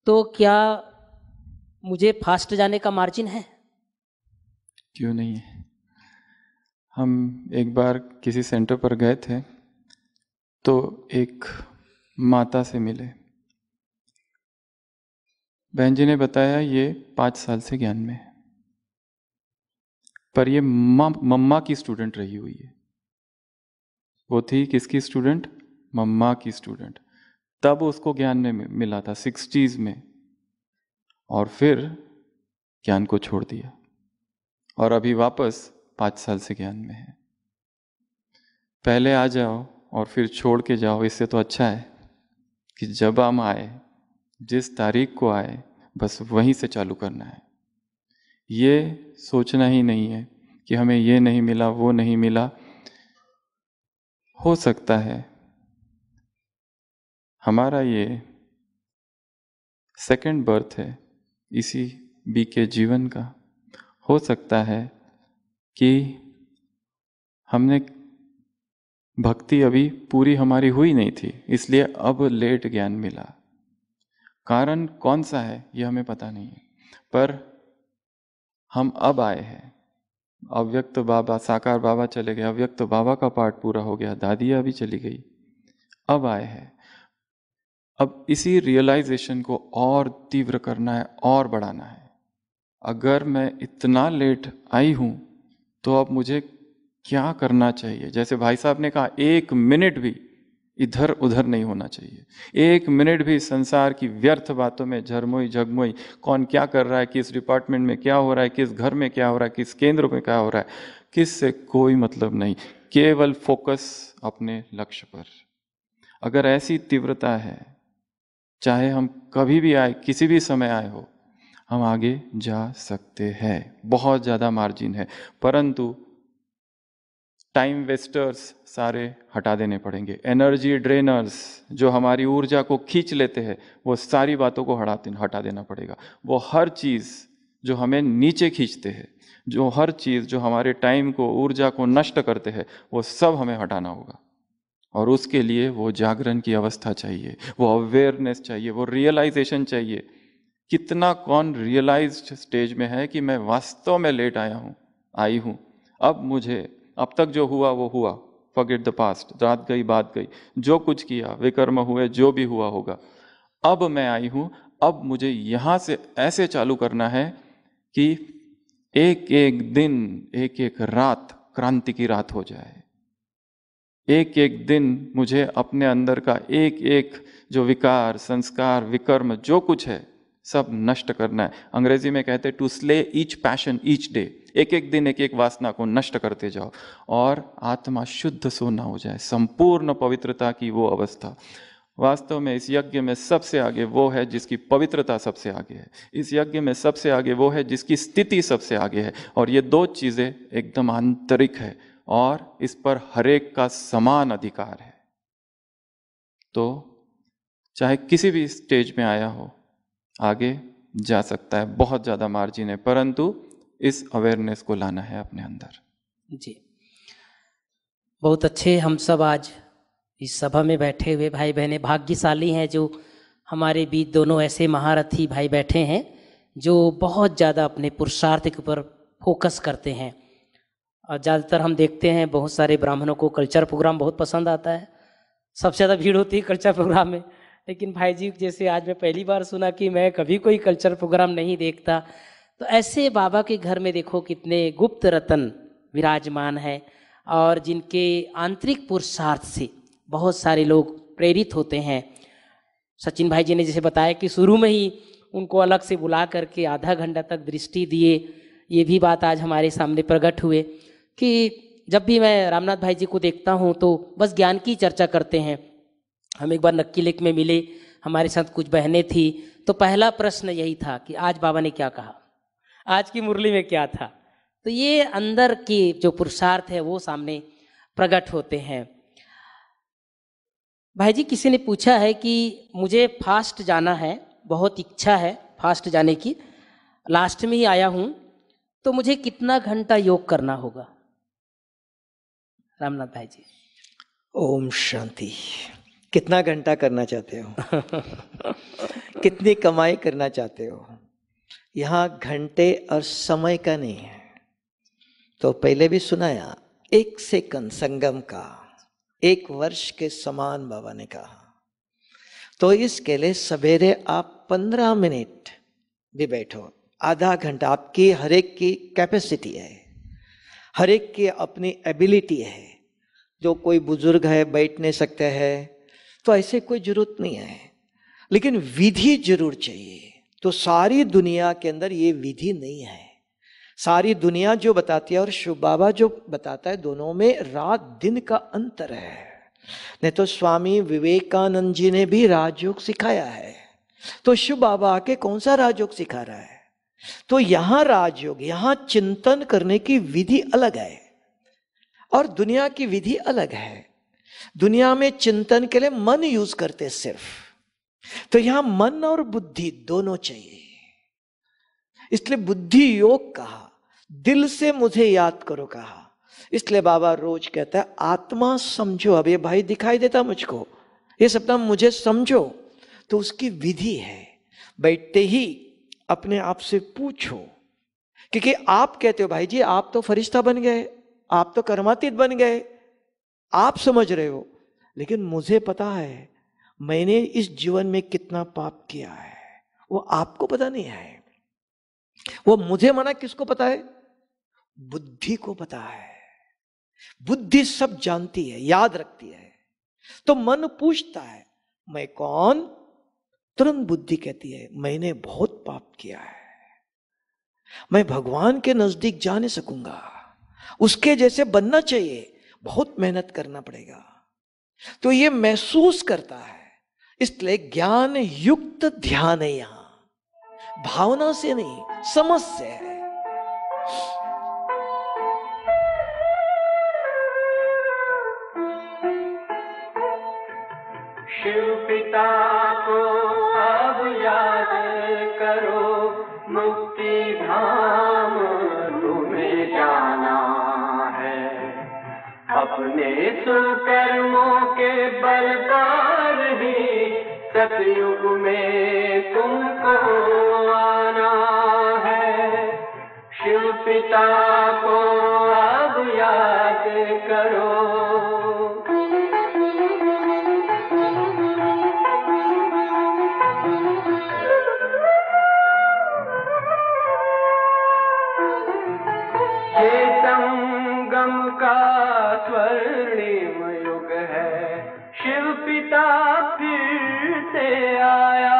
तो क्या मुझे फास्ट जाने का मार्जिन है क्यों नहीं है हम एक बार किसी सेंटर पर गए थे तो एक माता से मिले बहन जी ने बताया ये पाँच साल से ज्ञान में है पर ये मम्मा की स्टूडेंट रही हुई है वो थी किसकी स्टूडेंट मम्मा की स्टूडेंट तब उसको ज्ञान में मिला था सिक्सटीज में और फिर ज्ञान को छोड़ दिया और अभी वापस पाँच साल से ज्ञान में है पहले आ जाओ और फिर छोड़ के जाओ इससे तो अच्छा है कि जब हम आए जिस तारीख को आए बस वहीं से चालू करना है ये सोचना ही नहीं है कि हमें ये नहीं मिला वो नहीं मिला हो सकता है हमारा ये सेकंड बर्थ है इसी बी के जीवन का हो सकता है कि हमने भक्ति अभी पूरी हमारी हुई नहीं थी इसलिए अब लेट ज्ञान मिला कारण कौन सा है यह हमें पता नहीं है पर हम अब आए हैं अव्यक्त बाबा साकार बाबा चले गए अव्यक्त बाबा का पाठ पूरा हो गया दादिया भी चली गई अब आए हैं अब इसी रियलाइजेशन को और तीव्र करना है और बढ़ाना है अगर मैं इतना लेट आई हूं तो अब मुझे क्या करना चाहिए जैसे भाई साहब ने कहा एक मिनट भी इधर उधर नहीं होना चाहिए एक मिनट भी संसार की व्यर्थ बातों में झरमोई झगमोई कौन क्या कर रहा है किस डिपार्टमेंट में क्या हो रहा है किस घर में क्या हो रहा है किस केंद्र में क्या हो रहा है किस से कोई मतलब नहीं केवल फोकस अपने लक्ष्य पर अगर ऐसी तीव्रता है चाहे हम कभी भी आए किसी भी समय आए हो हम आगे जा सकते हैं बहुत ज़्यादा मार्जिन है परंतु टाइम वेस्टर्स सारे हटा देने पड़ेंगे एनर्जी ड्रेनर्स जो हमारी ऊर्जा को खींच लेते हैं वो सारी बातों को हटा हटा देना पड़ेगा वो हर चीज़ जो हमें नीचे खींचते हैं जो हर चीज़ जो हमारे टाइम को ऊर्जा को नष्ट करते हैं वो सब हमें हटाना होगा और उसके लिए वो जागरण की अवस्था चाहिए वो अवेयरनेस चाहिए वो रियलाइजेशन चाहिए कितना कौन रियलाइज्ड स्टेज में है कि मैं वास्तव में लेट आया हूँ आई हूँ अब मुझे अब तक जो हुआ वो हुआ फॉरगेट द पास्ट रात गई बात गई जो कुछ किया विकर्म हुए जो भी हुआ होगा अब मैं आई हूँ अब मुझे यहाँ से ऐसे चालू करना है कि एक एक दिन एक एक रात क्रांति की रात हो जाए एक एक दिन मुझे अपने अंदर का एक एक जो विकार संस्कार विकर्म जो कुछ है सब नष्ट करना है अंग्रेजी में कहते हैं to slay each passion each day एक एक दिन एक एक वासना को नष्ट करते जाओ और आत्मा शुद्ध सोना हो जाए संपूर्ण पवित्रता की वो अवस्था वास्तव में इस यज्ञ में सबसे आगे वो है जिसकी पवित्रता सबसे आगे है इस यज्ञ में सबसे आगे वो है जिसकी स्थिति सबसे आगे है और ये दो चीज़ें एकदम आंतरिक है और इस पर हरेक का समान अधिकार है तो चाहे किसी भी स्टेज में आया हो आगे जा सकता है बहुत ज़्यादा मार्जिन है परंतु इस अवेयरनेस को लाना है अपने अंदर जी बहुत अच्छे हम सब आज इस सभा में बैठे हुए भाई बहने भाग्यशाली हैं जो हमारे बीच दोनों ऐसे महारथी भाई बैठे हैं जो बहुत ज़्यादा अपने पुरुषार्थ के ऊपर फोकस करते हैं और ज़्यादातर हम देखते हैं बहुत सारे ब्राह्मणों को कल्चर प्रोग्राम बहुत पसंद आता है सबसे ज़्यादा भीड़ होती है कल्चर प्रोग्राम में लेकिन भाई जी जैसे आज मैं पहली बार सुना कि मैं कभी कोई कल्चर प्रोग्राम नहीं देखता तो ऐसे बाबा के घर में देखो कितने गुप्त रतन विराजमान हैं और जिनके आंतरिक पुरुषार्थ से बहुत सारे लोग प्रेरित होते हैं सचिन भाई जी ने जैसे बताया कि शुरू में ही उनको अलग से बुला करके आधा घंटा तक दृष्टि दिए ये भी बात आज हमारे सामने प्रकट हुए कि जब भी मैं रामनाथ भाई जी को देखता हूँ तो बस ज्ञान की चर्चा करते हैं हम एक बार नक्की लेक में मिले हमारे साथ कुछ बहनें थी तो पहला प्रश्न यही था कि आज बाबा ने क्या कहा आज की मुरली में क्या था तो ये अंदर के जो पुरुषार्थ है वो सामने प्रकट होते हैं भाई जी किसी ने पूछा है कि मुझे फास्ट जाना है बहुत इच्छा है फास्ट जाने की लास्ट में ही आया हूँ तो मुझे कितना घंटा योग करना होगा रामनाथ भाई जी ओम शांति कितना घंटा करना चाहते हो कितनी कमाई करना चाहते हो यहाँ घंटे और समय का नहीं है तो पहले भी सुनाया एक सेकंड संगम का एक वर्ष के समान बाबा ने कहा तो इसके लिए सवेरे आप पंद्रह मिनट भी बैठो आधा घंटा आपकी हर एक की कैपेसिटी है हर एक की अपनी एबिलिटी है जो कोई बुजुर्ग है बैठ नहीं सकते हैं तो ऐसे कोई जरूरत नहीं है लेकिन विधि जरूर चाहिए तो सारी दुनिया के अंदर ये विधि नहीं है सारी दुनिया जो बताती है और शिव बाबा जो बताता है दोनों में रात दिन का अंतर है नहीं तो स्वामी विवेकानंद जी ने भी राजयोग सिखाया है तो शिव बाबा आके कौन सा राजयोग सिखा रहा है तो यहां राजयोग यहां चिंतन करने की विधि अलग है और दुनिया की विधि अलग है दुनिया में चिंतन के लिए मन यूज करते सिर्फ तो यहां मन और बुद्धि दोनों चाहिए इसलिए बुद्धि योग कहा दिल से मुझे याद करो कहा इसलिए बाबा रोज कहता है आत्मा समझो अब ये भाई दिखाई देता मुझको ये सपना मुझे समझो तो उसकी विधि है बैठते ही अपने आप से पूछो क्योंकि आप कहते हो भाई जी आप तो फरिश्ता बन गए आप तो कर्मातीत बन गए आप समझ रहे हो लेकिन मुझे पता है मैंने इस जीवन में कितना पाप किया है वो आपको पता नहीं है वो मुझे माना किसको पता है बुद्धि को पता है बुद्धि सब जानती है याद रखती है तो मन पूछता है मैं कौन तुरंत बुद्धि कहती है मैंने बहुत पाप किया है मैं भगवान के नजदीक जा नहीं सकूंगा उसके जैसे बनना चाहिए बहुत मेहनत करना पड़ेगा तो ये महसूस करता है इसलिए ज्ञान युक्त ध्यान है यहां भावना से नहीं समझ से है अपने सुकर्मों के बल पर ही सतयुग में तुमको आना है शिव पिता को अब याद करो आया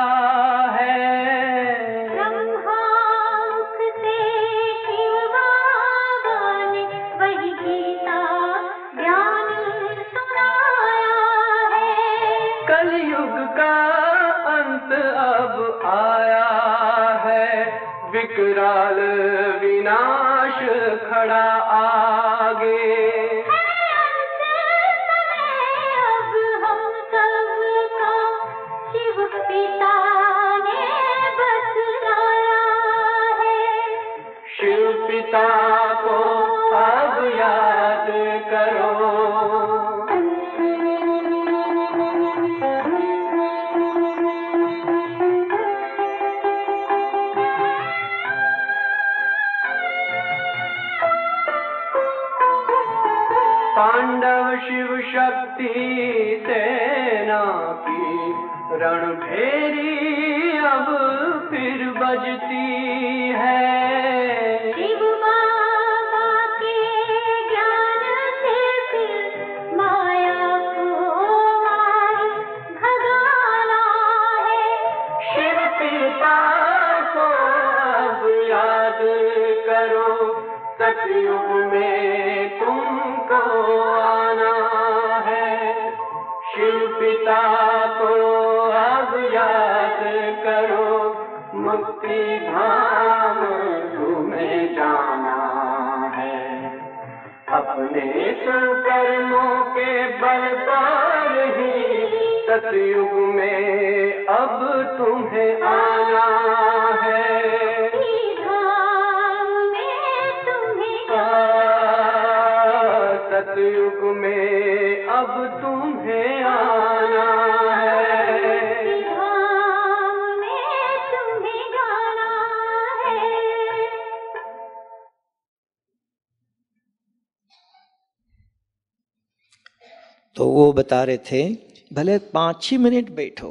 बता रहे थे भले पांच ही मिनट बैठो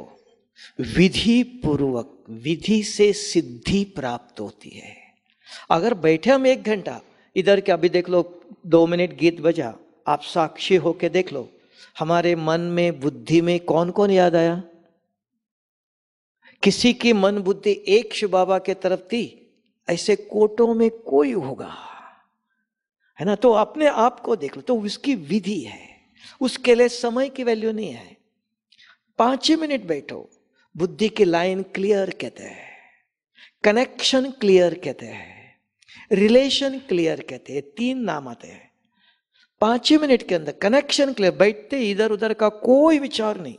विधि पूर्वक विधि से सिद्धि प्राप्त होती है अगर बैठे हम एक घंटा इधर के अभी देख लो दो मिनट गीत बजा आप साक्षी होके देख लो हमारे मन में बुद्धि में कौन कौन याद आया किसी की मन बुद्धि एक शिव बाबा के तरफ थी ऐसे कोटों में कोई होगा है ना तो अपने आप को देख लो तो उसकी विधि है उसके लिए समय की वैल्यू नहीं है पांच ही मिनट बैठो बुद्धि की लाइन क्लियर कहते हैं कनेक्शन क्लियर कहते हैं रिलेशन क्लियर कहते हैं तीन नाम आते हैं पांच ही मिनट के अंदर कनेक्शन क्लियर बैठते इधर उधर का कोई विचार नहीं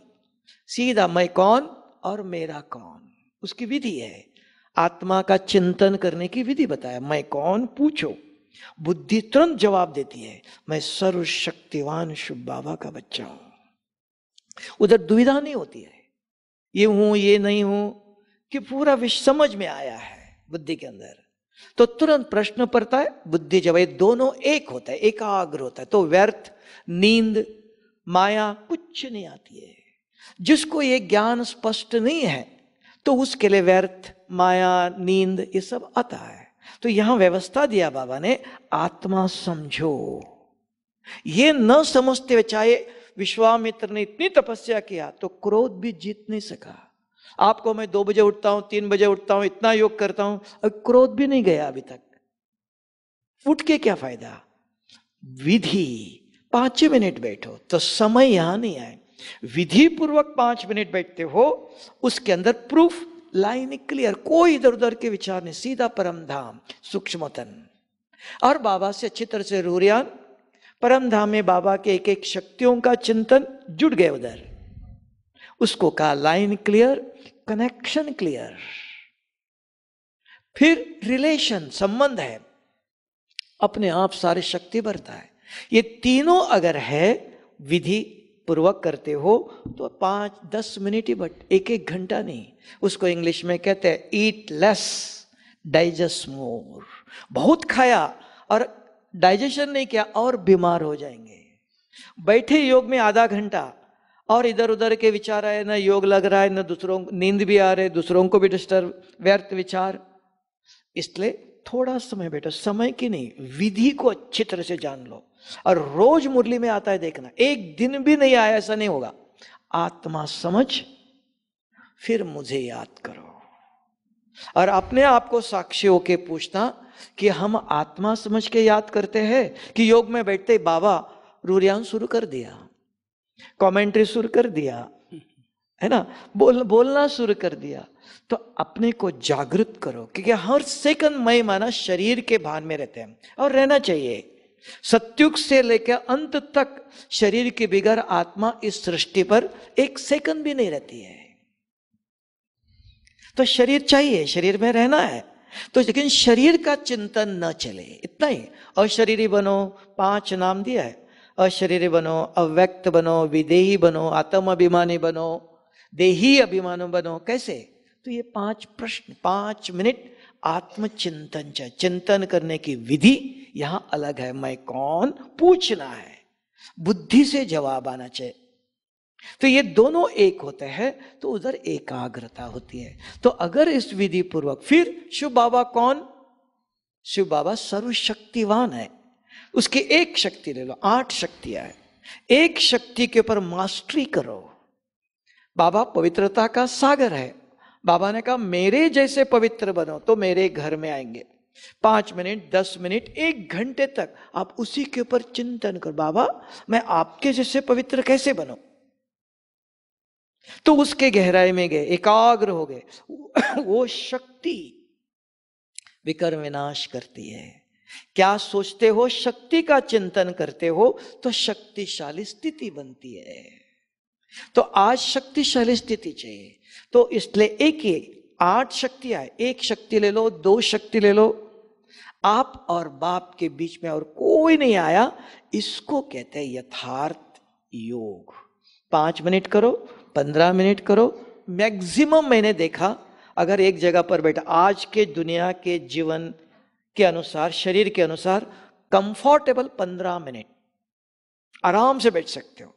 सीधा मैं कौन और मेरा कौन उसकी विधि है आत्मा का चिंतन करने की विधि बताया मैं कौन पूछो बुद्धि तुरंत जवाब देती है मैं सर्वशक्तिवान शिव बाबा का बच्चा हूं उधर दुविधा नहीं होती है ये हूं ये नहीं हूं कि पूरा विश्व समझ में आया है बुद्धि के अंदर तो तुरंत प्रश्न पड़ता है बुद्धि जब ये दोनों एक होता है एकाग्र होता है तो व्यर्थ नींद माया कुछ नहीं आती है जिसको ये ज्ञान स्पष्ट नहीं है तो उसके लिए व्यर्थ माया नींद ये सब आता है तो यहां व्यवस्था दिया बाबा ने आत्मा समझो ये न समझते चाहे विश्वामित्र ने इतनी तपस्या किया तो क्रोध भी जीत नहीं सका आपको मैं दो बजे उठता हूं तीन बजे उठता हूं इतना योग करता हूं अब क्रोध भी नहीं गया अभी तक उठ के क्या फायदा विधि पांच मिनट बैठो तो समय यहां नहीं आए विधि पूर्वक पांच मिनट बैठते हो उसके अंदर प्रूफ लाइन क्लियर कोई इधर उधर के विचार नहीं सीधा परम धाम सूक्ष्मतन और बाबा से अच्छी तरह से रूरियान परम धाम में बाबा के एक एक शक्तियों का चिंतन जुट गए उधर उसको कहा लाइन क्लियर कनेक्शन क्लियर फिर रिलेशन संबंध है अपने आप सारे शक्ति बढ़ता है ये तीनों अगर है विधि पूर्वक करते हो तो पाँच दस मिनट ही बट एक एक घंटा नहीं उसको इंग्लिश में कहते हैं ईट लेस डाइजेस्ट मोर बहुत खाया और डाइजेशन नहीं किया और बीमार हो जाएंगे बैठे योग में आधा घंटा और इधर उधर के विचार आए ना योग लग रहा है ना दूसरों नींद भी आ रही दूसरों को भी डिस्टर्ब व्यर्थ विचार इसलिए थोड़ा समय बेटा समय की नहीं विधि को अच्छी तरह से जान लो और रोज मुरली में आता है देखना एक दिन भी नहीं आया ऐसा नहीं होगा आत्मा समझ फिर मुझे याद करो और अपने आप को साक्षी होके पूछना कि हम आत्मा समझ के याद करते हैं कि योग में बैठते बाबा रूरियान शुरू कर दिया कमेंट्री शुरू कर दिया है ना बोल बोलना शुरू कर दिया तो अपने को जागृत करो क्योंकि हर सेकंड मैं माना शरीर के भान में रहते हैं और रहना चाहिए सत्युग से लेकर अंत तक शरीर के बिगैर आत्मा इस सृष्टि पर एक सेकंड भी नहीं रहती है तो शरीर चाहिए शरीर में रहना है तो लेकिन शरीर का चिंतन न चले इतना ही अशरीरी बनो पांच नाम दिया है अशरीरी बनो अव्यक्त बनो विदेही बनो आत्म अभिमानी बनो देही अभिमान बनो कैसे तो ये पांच प्रश्न पांच मिनट आत्मचिंतन चिंतन करने की विधि यहां अलग है मैं कौन पूछना है बुद्धि से जवाब आना चाहिए तो ये दोनों एक होते हैं तो उधर एकाग्रता होती है तो अगर इस विधि पूर्वक फिर शिव बाबा कौन शिव बाबा सर्वशक्तिवान है उसकी एक शक्ति ले लो आठ शक्तियां है एक शक्ति के ऊपर मास्टरी करो बाबा पवित्रता का सागर है बाबा ने कहा मेरे जैसे पवित्र बनो तो मेरे घर में आएंगे पांच मिनट दस मिनट एक घंटे तक आप उसी के ऊपर चिंतन कर बाबा मैं आपके जैसे पवित्र कैसे बनू तो उसके गहराई में गए एकाग्र हो गए वो शक्ति विकर्म विनाश करती है क्या सोचते हो शक्ति का चिंतन करते हो तो शक्तिशाली स्थिति बनती है तो आज शक्तिशाली स्थिति चाहिए तो इसलिए एक ही आठ शक्तियां एक शक्ति ले लो दो शक्ति ले लो आप और बाप के बीच में और कोई नहीं आया इसको कहते हैं यथार्थ योग पांच मिनट करो पंद्रह मिनट करो मैक्सिमम मैंने देखा अगर एक जगह पर बैठा आज के दुनिया के जीवन के अनुसार शरीर के अनुसार कंफर्टेबल पंद्रह मिनट आराम से बैठ सकते हो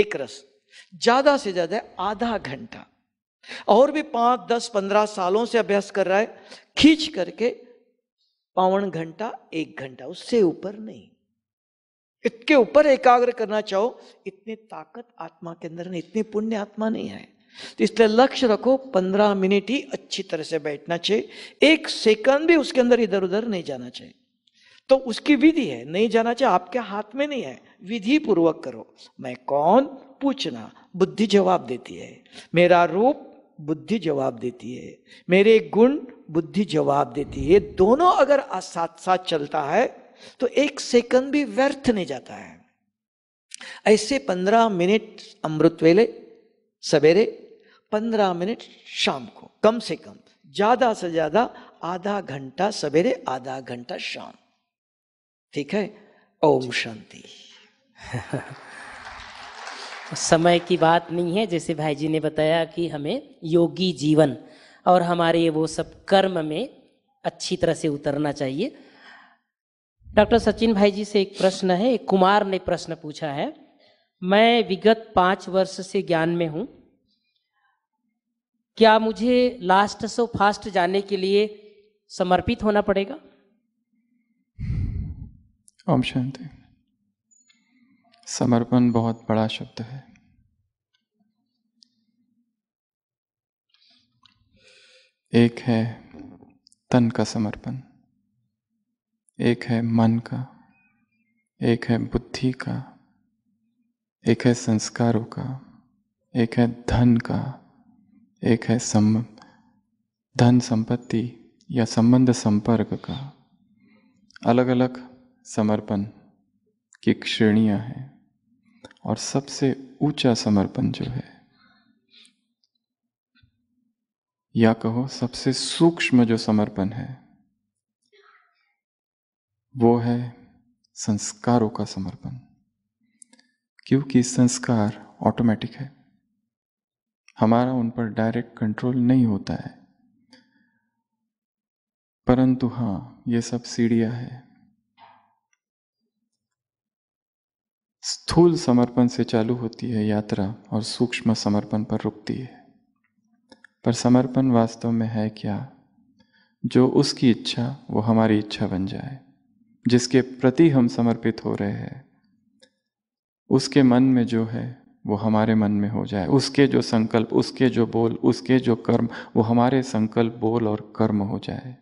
एक रस ज्यादा से ज्यादा आधा घंटा और भी पांच दस पंद्रह सालों से अभ्यास कर रहा है खींच करके पावन घंटा एक घंटा उससे ऊपर नहीं इतके ऊपर एकाग्र करना चाहो इतने ताकत आत्मा के अंदर नहीं इतने पुण्य आत्मा नहीं है तो इसलिए लक्ष्य रखो पंद्रह मिनट ही अच्छी तरह से बैठना चाहिए एक सेकंड भी उसके अंदर इधर उधर नहीं जाना चाहिए तो उसकी विधि है नहीं जाना चाहिए आपके हाथ में नहीं है विधि पूर्वक करो मैं कौन पूछना बुद्धि जवाब देती है मेरा रूप बुद्धि जवाब देती है मेरे गुण बुद्धि जवाब देती है दोनों अगर साथ साथ चलता है तो एक सेकंड भी व्यर्थ नहीं जाता है ऐसे पंद्रह मिनट अमृत वेले सवेरे पंद्रह मिनट शाम को कम से कम ज्यादा से ज्यादा आधा घंटा सवेरे आधा घंटा शाम ठीक है ओम शांति समय की बात नहीं है जैसे भाई जी ने बताया कि हमें योगी जीवन और हमारे वो सब कर्म में अच्छी तरह से उतरना चाहिए डॉक्टर सचिन भाई जी से एक प्रश्न है एक कुमार ने प्रश्न पूछा है मैं विगत पाँच वर्ष से ज्ञान में हूँ क्या मुझे लास्ट सो फास्ट जाने के लिए समर्पित होना पड़ेगा ओम शांति समर्पण बहुत बड़ा शब्द है एक है तन का समर्पण एक है मन का एक है बुद्धि का एक है संस्कारों का एक है धन का एक है सम धन संपत्ति या संबंध संपर्क का अलग अलग समर्पण की श्रेणियाँ हैं और सबसे ऊंचा समर्पण जो है या कहो सबसे सूक्ष्म जो समर्पण है वो है संस्कारों का समर्पण क्योंकि संस्कार ऑटोमेटिक है हमारा उन पर डायरेक्ट कंट्रोल नहीं होता है परंतु हाँ ये सब सीढ़िया है स्थूल समर्पण से चालू होती है यात्रा और सूक्ष्म समर्पण पर रुकती है पर समर्पण वास्तव में है क्या जो उसकी इच्छा वो हमारी इच्छा बन जाए जिसके प्रति हम समर्पित हो रहे हैं उसके मन में जो है वो हमारे मन में हो जाए उसके जो संकल्प उसके जो बोल उसके जो कर्म वो हमारे संकल्प बोल और कर्म हो जाए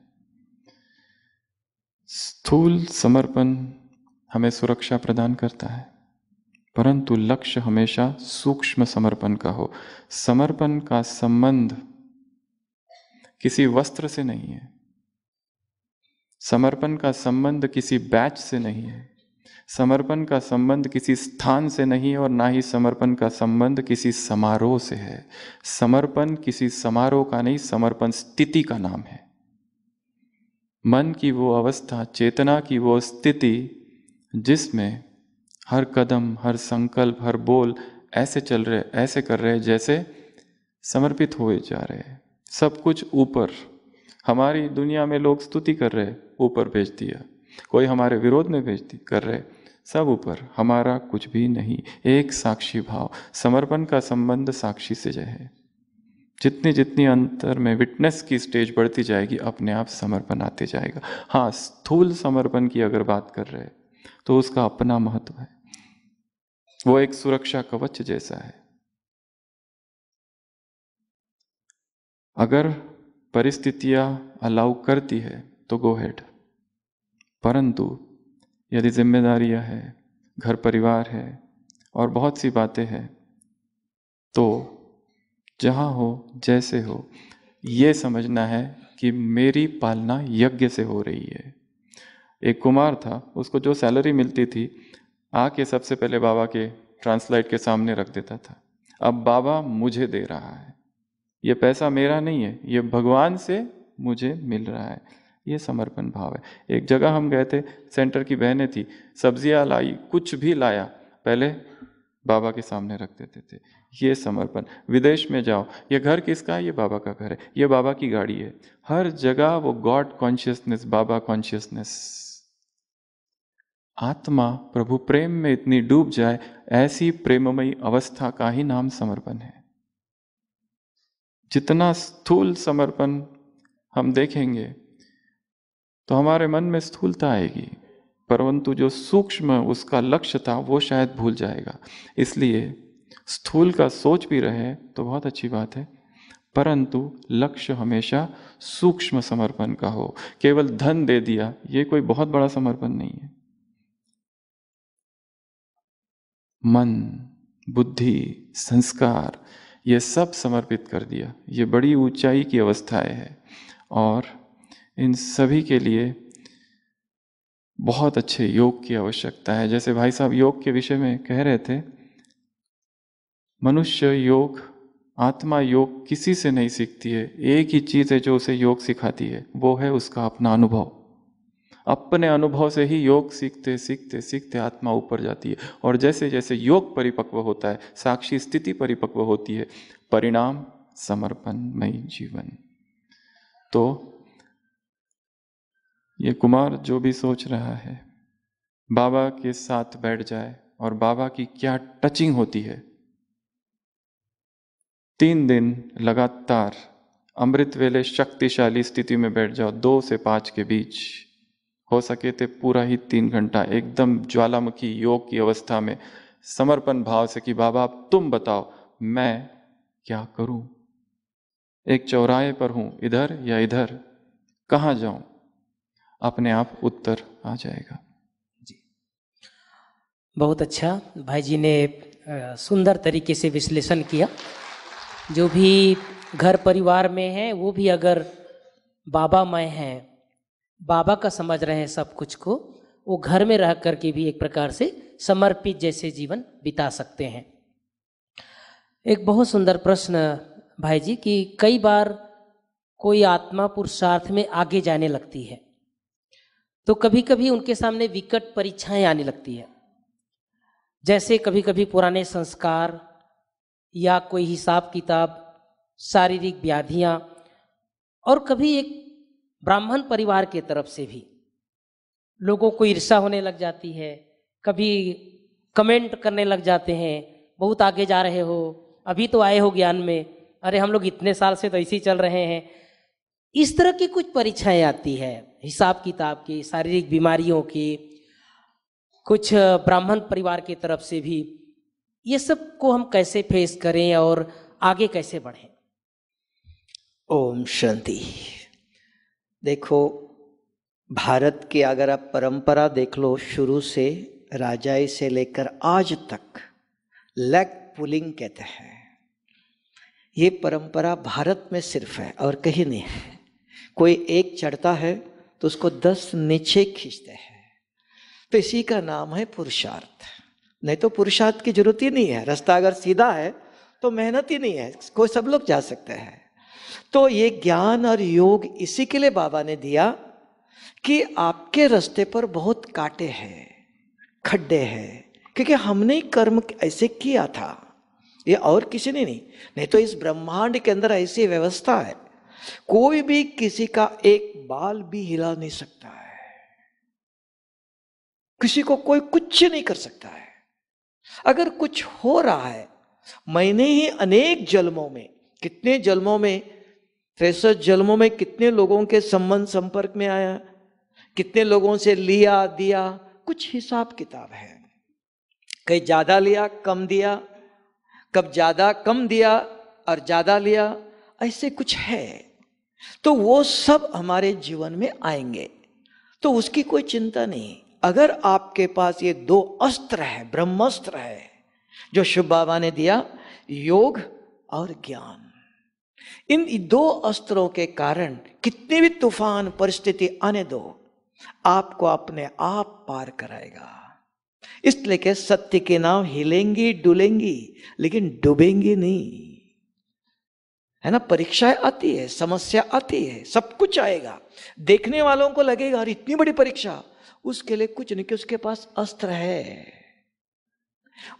स्थूल समर्पण हमें सुरक्षा प्रदान करता है परंतु लक्ष्य हमेशा सूक्ष्म समर्पण का हो समर्पण का संबंध किसी वस्त्र से नहीं है समर्पण का संबंध किसी बैच से नहीं है समर्पण का संबंध किसी स्थान से नहीं है और ना ही समर्पण का संबंध किसी समारोह से है समर्पण किसी समारोह का नहीं समर्पण स्थिति का नाम है मन की वो अवस्था चेतना की वो स्थिति जिसमें हर कदम हर संकल्प हर बोल ऐसे चल रहे ऐसे कर रहे जैसे समर्पित हुए जा रहे सब कुछ ऊपर हमारी दुनिया में लोग स्तुति कर रहे ऊपर भेज दिया कोई हमारे विरोध में भेज कर रहे सब ऊपर हमारा कुछ भी नहीं एक साक्षी भाव समर्पण का संबंध साक्षी से है जितनी जितनी अंतर में विटनेस की स्टेज बढ़ती जाएगी अपने आप समर्पण आते जाएगा हाँ स्थूल समर्पण की अगर बात कर रहे तो उसका अपना महत्व है वो एक सुरक्षा कवच जैसा है अगर परिस्थितियां अलाउ करती है तो गो हेड परंतु यदि जिम्मेदारियां हैं घर परिवार है और बहुत सी बातें हैं तो जहां हो जैसे हो ये समझना है कि मेरी पालना यज्ञ से हो रही है एक कुमार था उसको जो सैलरी मिलती थी आके सबसे पहले बाबा के ट्रांसलाइट के सामने रख देता था अब बाबा मुझे दे रहा है ये पैसा मेरा नहीं है ये भगवान से मुझे मिल रहा है ये समर्पण भाव है एक जगह हम गए थे सेंटर की बहनें थी सब्जियां लाई कुछ भी लाया पहले बाबा के सामने रख देते थे ये समर्पण विदेश में जाओ ये घर किसका है ये बाबा का घर है ये बाबा की गाड़ी है हर जगह वो गॉड कॉन्शियसनेस बाबा कॉन्शियसनेस आत्मा प्रभु प्रेम में इतनी डूब जाए ऐसी प्रेममयी अवस्था का ही नाम समर्पण है जितना स्थूल समर्पण हम देखेंगे तो हमारे मन में स्थूलता आएगी परंतु जो सूक्ष्म उसका लक्ष्य था वो शायद भूल जाएगा इसलिए स्थूल का सोच भी रहे तो बहुत अच्छी बात है परंतु लक्ष्य हमेशा सूक्ष्म समर्पण का हो केवल धन दे दिया ये कोई बहुत बड़ा समर्पण नहीं है मन बुद्धि संस्कार ये सब समर्पित कर दिया ये बड़ी ऊंचाई की अवस्थाएं है और इन सभी के लिए बहुत अच्छे योग की आवश्यकता है जैसे भाई साहब योग के विषय में कह रहे थे मनुष्य योग आत्मा योग किसी से नहीं सीखती है एक ही चीज़ है जो उसे योग सिखाती है वो है उसका अपना अनुभव अपने अनुभव से ही योग सीखते सीखते सीखते आत्मा ऊपर जाती है और जैसे जैसे योग परिपक्व होता है साक्षी स्थिति परिपक्व होती है परिणाम समर्पणमय जीवन तो ये कुमार जो भी सोच रहा है बाबा के साथ बैठ जाए और बाबा की क्या टचिंग होती है तीन दिन लगातार अमृत वेले शक्तिशाली स्थिति में बैठ जाओ दो से पांच के बीच हो सके तो पूरा ही तीन घंटा एकदम ज्वालामुखी योग की अवस्था में समर्पण भाव से कि बाबा आप तुम बताओ मैं क्या करूं एक चौराहे पर हूं इधर या इधर कहा जाऊं अपने आप उत्तर आ जाएगा जी बहुत अच्छा भाई जी ने सुंदर तरीके से विश्लेषण किया जो भी घर परिवार में है वो भी अगर बाबा मैं हैं बाबा का समझ रहे हैं सब कुछ को वो घर में रह करके भी एक प्रकार से समर्पित जैसे जीवन बिता सकते हैं एक बहुत सुंदर प्रश्न भाई जी कि कई बार कोई आत्मा पुरुषार्थ में आगे जाने लगती है तो कभी कभी उनके सामने विकट परीक्षाएं आने लगती है जैसे कभी कभी पुराने संस्कार या कोई हिसाब किताब शारीरिक व्याधियां और कभी एक ब्राह्मण परिवार के तरफ से भी लोगों को ईर्षा होने लग जाती है कभी कमेंट करने लग जाते हैं बहुत आगे जा रहे हो अभी तो आए हो ज्ञान में अरे हम लोग इतने साल से तो ऐसे ही चल रहे हैं इस तरह की कुछ परीक्षाएं आती है हिसाब किताब की शारीरिक बीमारियों की कुछ ब्राह्मण परिवार की तरफ से भी ये सब को हम कैसे फेस करें और आगे कैसे बढ़ें ओम शांति देखो भारत की अगर आप परंपरा देख लो शुरू से राजाई से लेकर आज तक लेग पुलिंग कहते हैं ये परंपरा भारत में सिर्फ है और कहीं नहीं है कोई एक चढ़ता है तो उसको दस नीचे खींचते हैं तो इसी का नाम है पुरुषार्थ नहीं तो पुरुषार्थ की जरूरत ही नहीं है रास्ता अगर सीधा है तो मेहनत ही नहीं है कोई सब लोग जा सकते हैं तो ये ज्ञान और योग इसी के लिए बाबा ने दिया कि आपके रास्ते पर बहुत कांटे हैं खड्डे हैं क्योंकि हमने कर्म ऐसे किया था ये और किसी ने नहीं नहीं तो इस ब्रह्मांड के अंदर ऐसी व्यवस्था है कोई भी किसी का एक बाल भी हिला नहीं सकता है किसी को कोई कुछ नहीं कर सकता है अगर कुछ हो रहा है मैंने ही अनेक जन्मों में कितने जन्मों में फैसल जन्मों में कितने लोगों के संबंध संपर्क में आया कितने लोगों से लिया दिया कुछ हिसाब किताब है कहीं ज़्यादा लिया कम दिया कब ज़्यादा कम दिया और ज़्यादा लिया ऐसे कुछ है तो वो सब हमारे जीवन में आएंगे तो उसकी कोई चिंता नहीं अगर आपके पास ये दो अस्त्र है ब्रह्मास्त्र है जो शिव बाबा ने दिया योग और ज्ञान इन दो अस्त्रों के कारण कितनी भी तूफान परिस्थिति आने दो आपको अपने आप पार कराएगा इसलिए सत्य के नाम हिलेंगी डुलेंगी लेकिन डूबेंगी नहीं है ना परीक्षाएं आती है समस्या आती है सब कुछ आएगा देखने वालों को लगेगा और इतनी बड़ी परीक्षा उसके लिए कुछ नहीं कि उसके पास अस्त्र है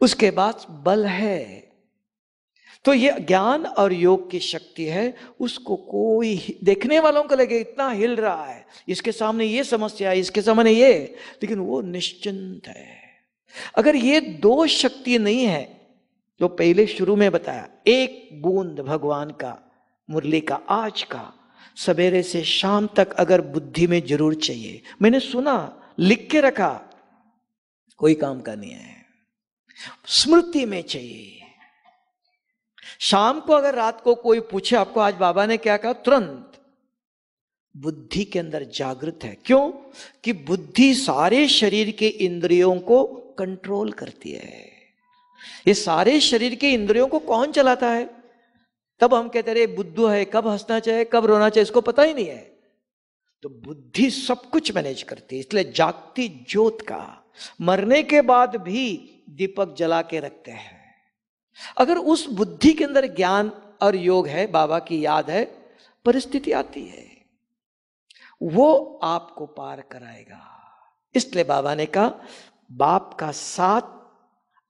उसके पास बल है तो ये ज्ञान और योग की शक्ति है उसको कोई देखने वालों को लगे इतना हिल रहा है इसके सामने ये समस्या है इसके सामने ये लेकिन वो निश्चिंत है अगर ये दो शक्ति नहीं है जो पहले शुरू में बताया एक बूंद भगवान का मुरली का आज का सवेरे से शाम तक अगर बुद्धि में जरूर चाहिए मैंने सुना लिख के रखा कोई काम का नहीं है स्मृति में चाहिए शाम को अगर रात को कोई पूछे आपको आज बाबा ने क्या कहा तुरंत बुद्धि के अंदर जागृत है क्यों कि बुद्धि सारे शरीर के इंद्रियों को कंट्रोल करती है ये सारे शरीर के इंद्रियों को कौन चलाता है तब हम कहते रहे बुद्धू है कब हंसना चाहिए कब रोना चाहिए इसको पता ही नहीं है तो बुद्धि सब कुछ मैनेज करती है इसलिए जागती ज्योत का मरने के बाद भी दीपक जला के रखते हैं अगर उस बुद्धि के अंदर ज्ञान और योग है बाबा की याद है परिस्थिति आती है वो आपको पार कराएगा इसलिए बाबा ने कहा बाप का साथ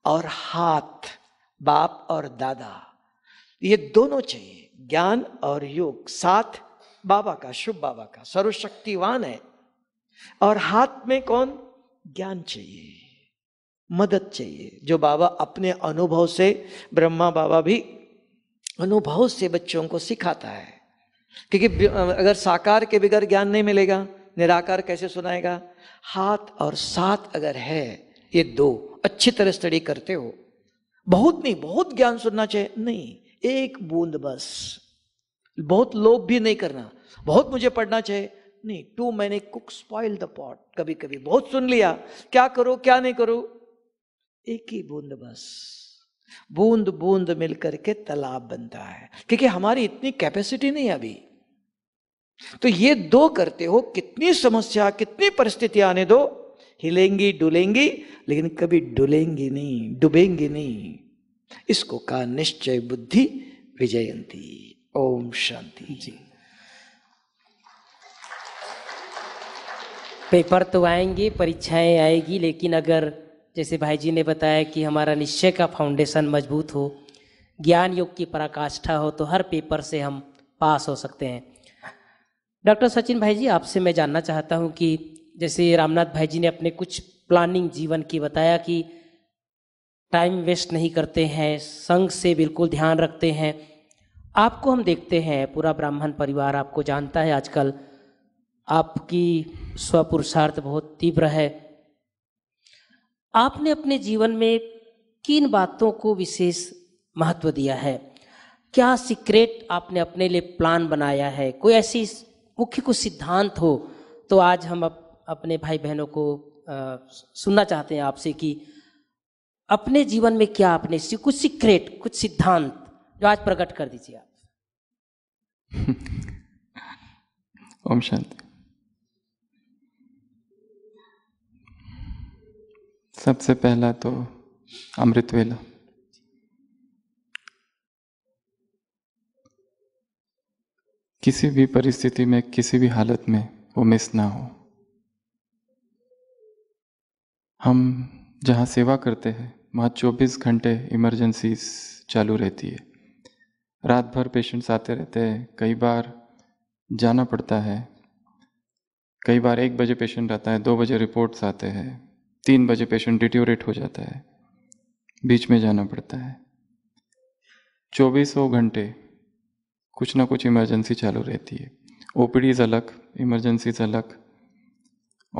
और हाथ बाप और दादा ये दोनों चाहिए ज्ञान और योग साथ बाबा का शुभ बाबा का सर्वशक्तिवान है और हाथ में कौन ज्ञान चाहिए मदद चाहिए जो बाबा अपने अनुभव से ब्रह्मा बाबा भी अनुभव से बच्चों को सिखाता है क्योंकि अगर साकार के बगैर ज्ञान नहीं मिलेगा निराकार कैसे सुनाएगा हाथ और साथ अगर है ये दो अच्छी तरह स्टडी करते हो बहुत नहीं बहुत ज्ञान सुनना चाहिए नहीं एक बूंद बस बहुत लोभ भी नहीं करना बहुत मुझे पढ़ना चाहिए नहीं टू मैंने कुक स्पॉइल द पॉट कभी कभी बहुत सुन लिया क्या करो क्या नहीं करो एक ही बूंद बस बूंद बूंद मिलकर के तालाब बनता है क्योंकि हमारी इतनी कैपेसिटी नहीं अभी तो ये दो करते हो कितनी समस्या कितनी परिस्थितियां आने दो हिलेंगी डुलेंगी लेकिन कभी डुलेंगी नहीं डूबेंगी नहीं इसको कहा निश्चय बुद्धि विजयंती ओम शांति जी पेपर तो आएंगे परीक्षाएं आएगी लेकिन अगर जैसे भाई जी ने बताया कि हमारा निश्चय का फाउंडेशन मजबूत हो ज्ञान योग की पराकाष्ठा हो तो हर पेपर से हम पास हो सकते हैं डॉक्टर सचिन भाई जी आपसे मैं जानना चाहता हूँ कि जैसे रामनाथ भाई जी ने अपने कुछ प्लानिंग जीवन की बताया कि टाइम वेस्ट नहीं करते हैं संघ से बिल्कुल ध्यान रखते हैं आपको हम देखते हैं पूरा ब्राह्मण परिवार आपको जानता है आजकल आपकी स्वपुरुषार्थ बहुत तीव्र है आपने अपने जीवन में किन बातों को विशेष महत्व दिया है क्या सीक्रेट आपने अपने लिए प्लान बनाया है कोई ऐसी मुख्य कुछ सिद्धांत हो तो आज हम अप, अपने भाई बहनों को आ, सुनना चाहते हैं आपसे कि अपने जीवन में क्या आपने कुछ सीक्रेट कुछ सिद्धांत जो आज प्रकट कर दीजिए आप ओम शांति सबसे पहला तो अमृत वेला किसी भी परिस्थिति में किसी भी हालत में वो मिस ना हो हम जहाँ सेवा करते हैं वहाँ 24 घंटे इमरजेंसी चालू रहती है रात भर पेशेंट्स आते रहते हैं कई बार जाना पड़ता है कई बार एक बजे पेशेंट आता है दो बजे रिपोर्ट्स आते हैं तीन बजे पेशेंट डिट्योरेट हो जाता है बीच में जाना पड़ता है चौबीसों घंटे कुछ ना कुछ इमरजेंसी चालू रहती है ओ अलग इमरजेंसीज अलग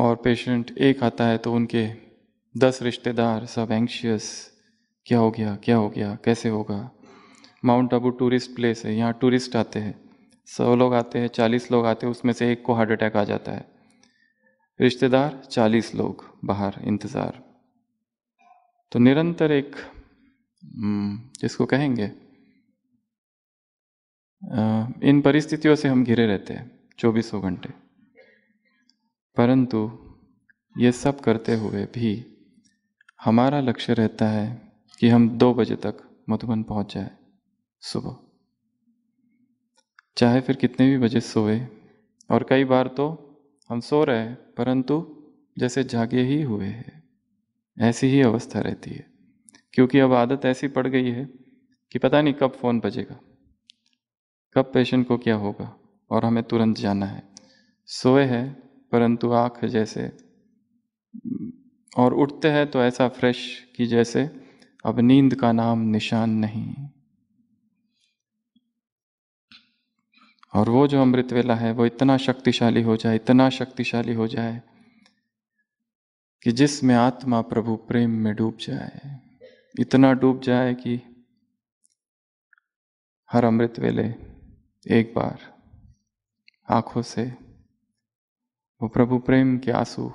और पेशेंट एक आता है तो उनके दस रिश्तेदार सब एंक्शियस क्या हो गया क्या हो गया कैसे होगा माउंट आबू टूरिस्ट प्लेस है यहाँ टूरिस्ट आते हैं सौ लोग आते हैं चालीस लोग आते हैं उसमें से एक को हार्ट अटैक आ जाता है रिश्तेदार चालीस लोग बाहर इंतज़ार तो निरंतर एक हम्म, जिसको कहेंगे इन परिस्थितियों से हम घिरे रहते हैं चौबीसों घंटे परंतु ये सब करते हुए भी हमारा लक्ष्य रहता है कि हम दो बजे तक मधुबन पहुंच जाए सुबह चाहे फिर कितने भी बजे सोए और कई बार तो हम सो रहे हैं परंतु जैसे जागे ही हुए हैं ऐसी ही अवस्था रहती है क्योंकि अब आदत ऐसी पड़ गई है कि पता नहीं कब फ़ोन बजेगा कब पेशेंट को क्या होगा और हमें तुरंत जाना है सोए हैं परंतु आँख जैसे और उठते हैं तो ऐसा फ्रेश कि जैसे अब नींद का नाम निशान नहीं और वो जो अमृत वेला है वो इतना शक्तिशाली हो जाए इतना शक्तिशाली हो जाए कि जिसमें आत्मा प्रभु प्रेम में डूब जाए इतना डूब जाए कि हर अमृत वेले एक बार आंखों से वो प्रभु प्रेम के आंसू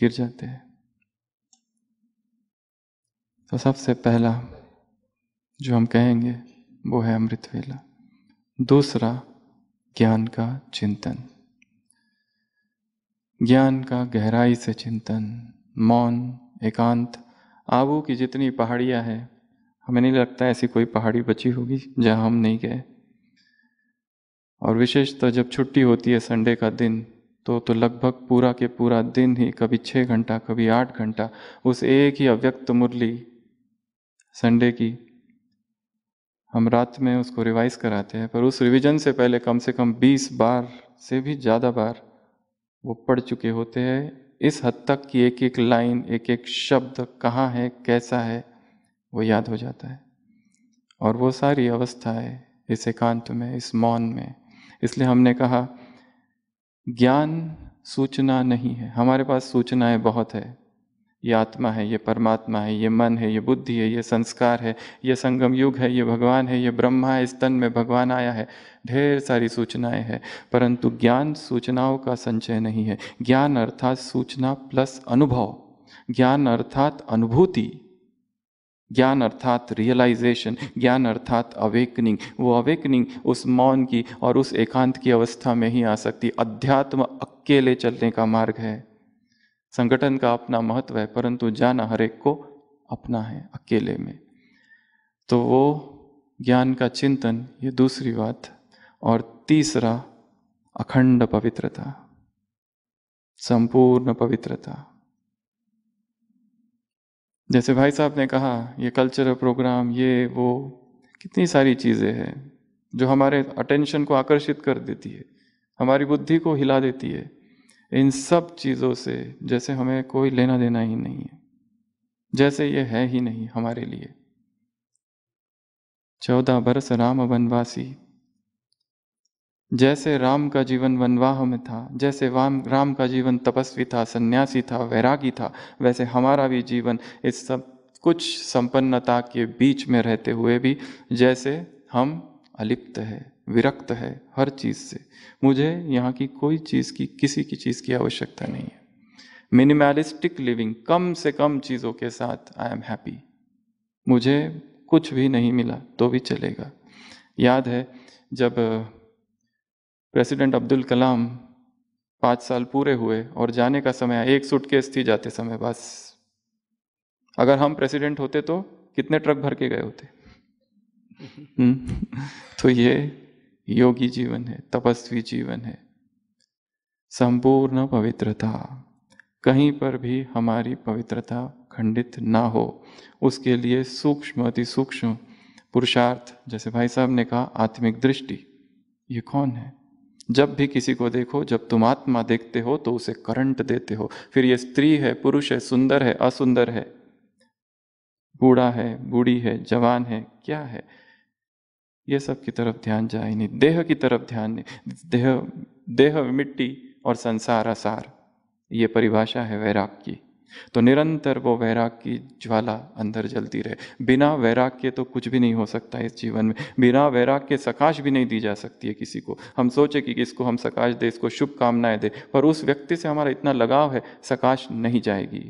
गिर जाते हैं तो सबसे पहला जो हम कहेंगे वो है अमृत वेला दूसरा ज्ञान का चिंतन ज्ञान का गहराई से चिंतन मौन एकांत आबू की जितनी पहाड़ियाँ हैं हमें नहीं लगता ऐसी कोई पहाड़ी बची होगी जहाँ हम नहीं गए और विशेषतः जब छुट्टी होती है संडे का दिन तो तो लगभग पूरा के पूरा दिन ही कभी छः घंटा कभी आठ घंटा उस एक ही अव्यक्त मुरली संडे की हम रात में उसको रिवाइज कराते हैं पर उस रिवीजन से पहले कम से कम 20 बार से भी ज़्यादा बार वो पढ़ चुके होते हैं इस हद तक कि एक एक लाइन एक एक शब्द कहाँ है कैसा है वो याद हो जाता है और वो सारी अवस्थाएं इस एकांत में इस मौन में इसलिए हमने कहा ज्ञान सूचना नहीं है हमारे पास सूचनाएं बहुत है ये आत्मा है ये परमात्मा है ये मन है ये बुद्धि है ये संस्कार है ये संगम युग है ये भगवान है ये ब्रह्मा है स्तन में भगवान आया है ढेर सारी सूचनाएं हैं परंतु ज्ञान सूचनाओं का संचय नहीं है ज्ञान अर्थात सूचना प्लस अनुभव ज्ञान अर्थात अनुभूति ज्ञान अर्थात रियलाइजेशन ज्ञान अर्थात अवेकनिंग वो अवेकनिंग उस मौन की और उस एकांत की अवस्था में ही आ सकती अध्यात्म अकेले चलने का मार्ग है संगठन का अपना महत्व है परंतु जाना हर एक को अपना है अकेले में तो वो ज्ञान का चिंतन ये दूसरी बात और तीसरा अखंड पवित्रता संपूर्ण पवित्रता जैसे भाई साहब ने कहा ये कल्चरल प्रोग्राम ये वो कितनी सारी चीज़ें हैं जो हमारे अटेंशन को आकर्षित कर देती है हमारी बुद्धि को हिला देती है इन सब चीज़ों से जैसे हमें कोई लेना देना ही नहीं है जैसे ये है ही नहीं हमारे लिए चौदह बरस राम वनवासी जैसे राम का जीवन वनवाह में था जैसे वाम राम का जीवन तपस्वी था सन्यासी था वैरागी था वैसे हमारा भी जीवन इस सब कुछ संपन्नता के बीच में रहते हुए भी जैसे हम अलिप्त है विरक्त है हर चीज़ से मुझे यहाँ की कोई चीज़ की किसी की चीज़ की आवश्यकता नहीं है मिनिमलिस्टिक लिविंग कम से कम चीज़ों के साथ आई एम हैप्पी मुझे कुछ भी नहीं मिला तो भी चलेगा याद है जब प्रेसिडेंट अब्दुल कलाम पाँच साल पूरे हुए और जाने का समय एक सूटकेस थी जाते समय बस अगर हम प्रेसिडेंट होते तो कितने ट्रक भर के गए होते हम्म, तो ये योगी जीवन है तपस्वी जीवन है संपूर्ण पवित्रता कहीं पर भी हमारी पवित्रता खंडित ना हो उसके लिए सूक्ष्म अति सूक्ष्म पुरुषार्थ जैसे भाई साहब ने कहा आत्मिक दृष्टि ये कौन है जब भी किसी को देखो जब तुम आत्मा देखते हो तो उसे करंट देते हो फिर ये स्त्री है पुरुष है सुंदर है असुंदर है बूढ़ा है बूढ़ी है जवान है क्या है ये सब की तरफ ध्यान जाए नहीं देह की तरफ ध्यान नहीं देह देह मिट्टी और संसार आसार ये परिभाषा है वैराग की तो निरंतर वो वैराग की ज्वाला अंदर जलती रहे बिना वैराग के तो कुछ भी नहीं हो सकता इस जीवन में बिना वैराग के सकाश भी नहीं दी जा सकती है किसी को हम सोचे कि इसको हम सकाश दे इसको शुभकामनाएं दे पर उस व्यक्ति से हमारा इतना लगाव है सकाश नहीं जाएगी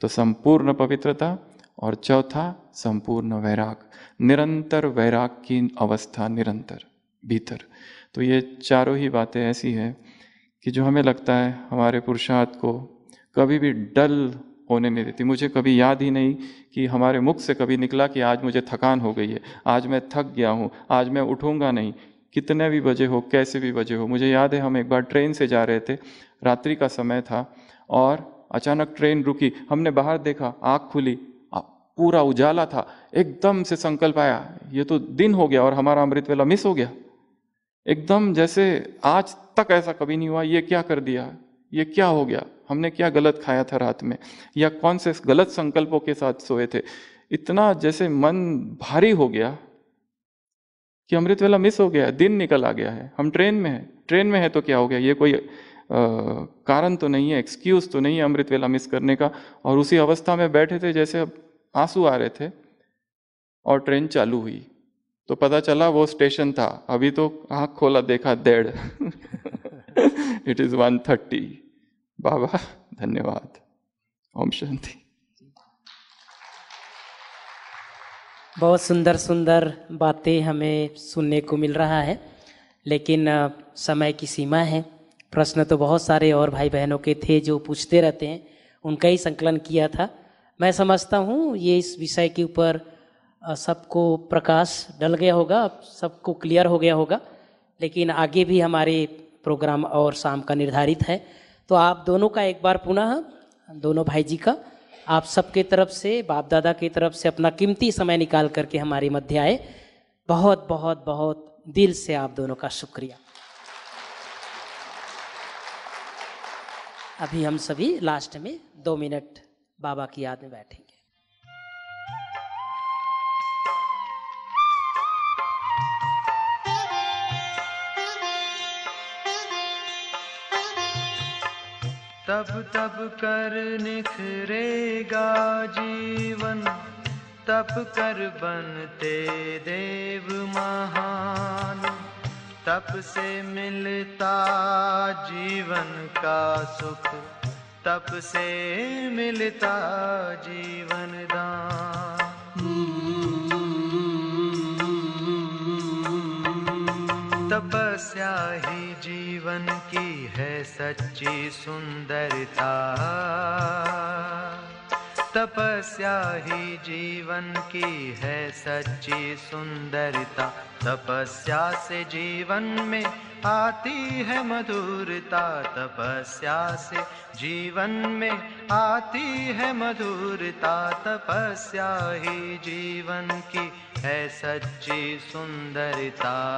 तो संपूर्ण पवित्रता और चौथा संपूर्ण वैराग निरंतर वैराग की अवस्था निरंतर भीतर तो ये चारों ही बातें ऐसी हैं कि जो हमें लगता है हमारे पुरुषार्थ को कभी भी डल होने नहीं देती मुझे कभी याद ही नहीं कि हमारे मुख से कभी निकला कि आज मुझे थकान हो गई है आज मैं थक गया हूँ आज मैं उठूँगा नहीं कितने भी बजे हो कैसे भी बजे हो मुझे याद है हम एक बार ट्रेन से जा रहे थे रात्रि का समय था और अचानक ट्रेन रुकी हमने बाहर देखा आँख खुली पूरा उजाला था एकदम से संकल्प आया ये तो दिन हो गया और हमारा अमृत वेला मिस हो गया एकदम जैसे आज तक ऐसा कभी नहीं हुआ ये क्या कर दिया ये क्या हो गया हमने क्या गलत खाया था रात में या कौन से गलत संकल्पों के साथ सोए थे इतना जैसे मन भारी हो गया कि अमृत वेला मिस हो गया दिन निकल आ गया है हम ट्रेन में है ट्रेन में है तो क्या हो गया ये कोई कारण तो नहीं है एक्सक्यूज़ तो नहीं है अमृत वेला मिस करने का और उसी अवस्था में बैठे थे जैसे अब आंसू आ रहे थे और ट्रेन चालू हुई तो पता चला वो स्टेशन था अभी तो आँख खोला देखा डेढ़ इट इज़ वन थर्टी बाबा धन्यवाद ओम शांति बहुत सुंदर सुंदर बातें हमें सुनने को मिल रहा है लेकिन समय की सीमा है प्रश्न तो बहुत सारे और भाई बहनों के थे जो पूछते रहते हैं उनका ही संकलन किया था मैं समझता हूँ ये इस विषय के ऊपर सबको प्रकाश डल गया होगा सबको क्लियर हो गया होगा लेकिन आगे भी हमारे प्रोग्राम और शाम का निर्धारित है तो आप दोनों का एक बार पुनः दोनों भाई जी का आप सबके तरफ से बाप दादा की तरफ से अपना कीमती समय निकाल करके हमारे मध्य आए बहुत बहुत बहुत दिल से आप दोनों का शुक्रिया अभी हम सभी लास्ट में दो मिनट बाबा की याद में बैठेंगे तब तब कर निखरेगा जीवन तप कर बनते देव महान तप से मिलता जीवन का सुख तप से मिलता जीवन दान तपस्या ही जीवन की है सच्ची सुंदरता तपस्या ही जीवन की है सच्ची सुंदरता तपस्या से जीवन में आती है मधुरता तपस्या से जीवन में आती है मधुरता तपस्या ही जीवन की है सच्ची सुंदरता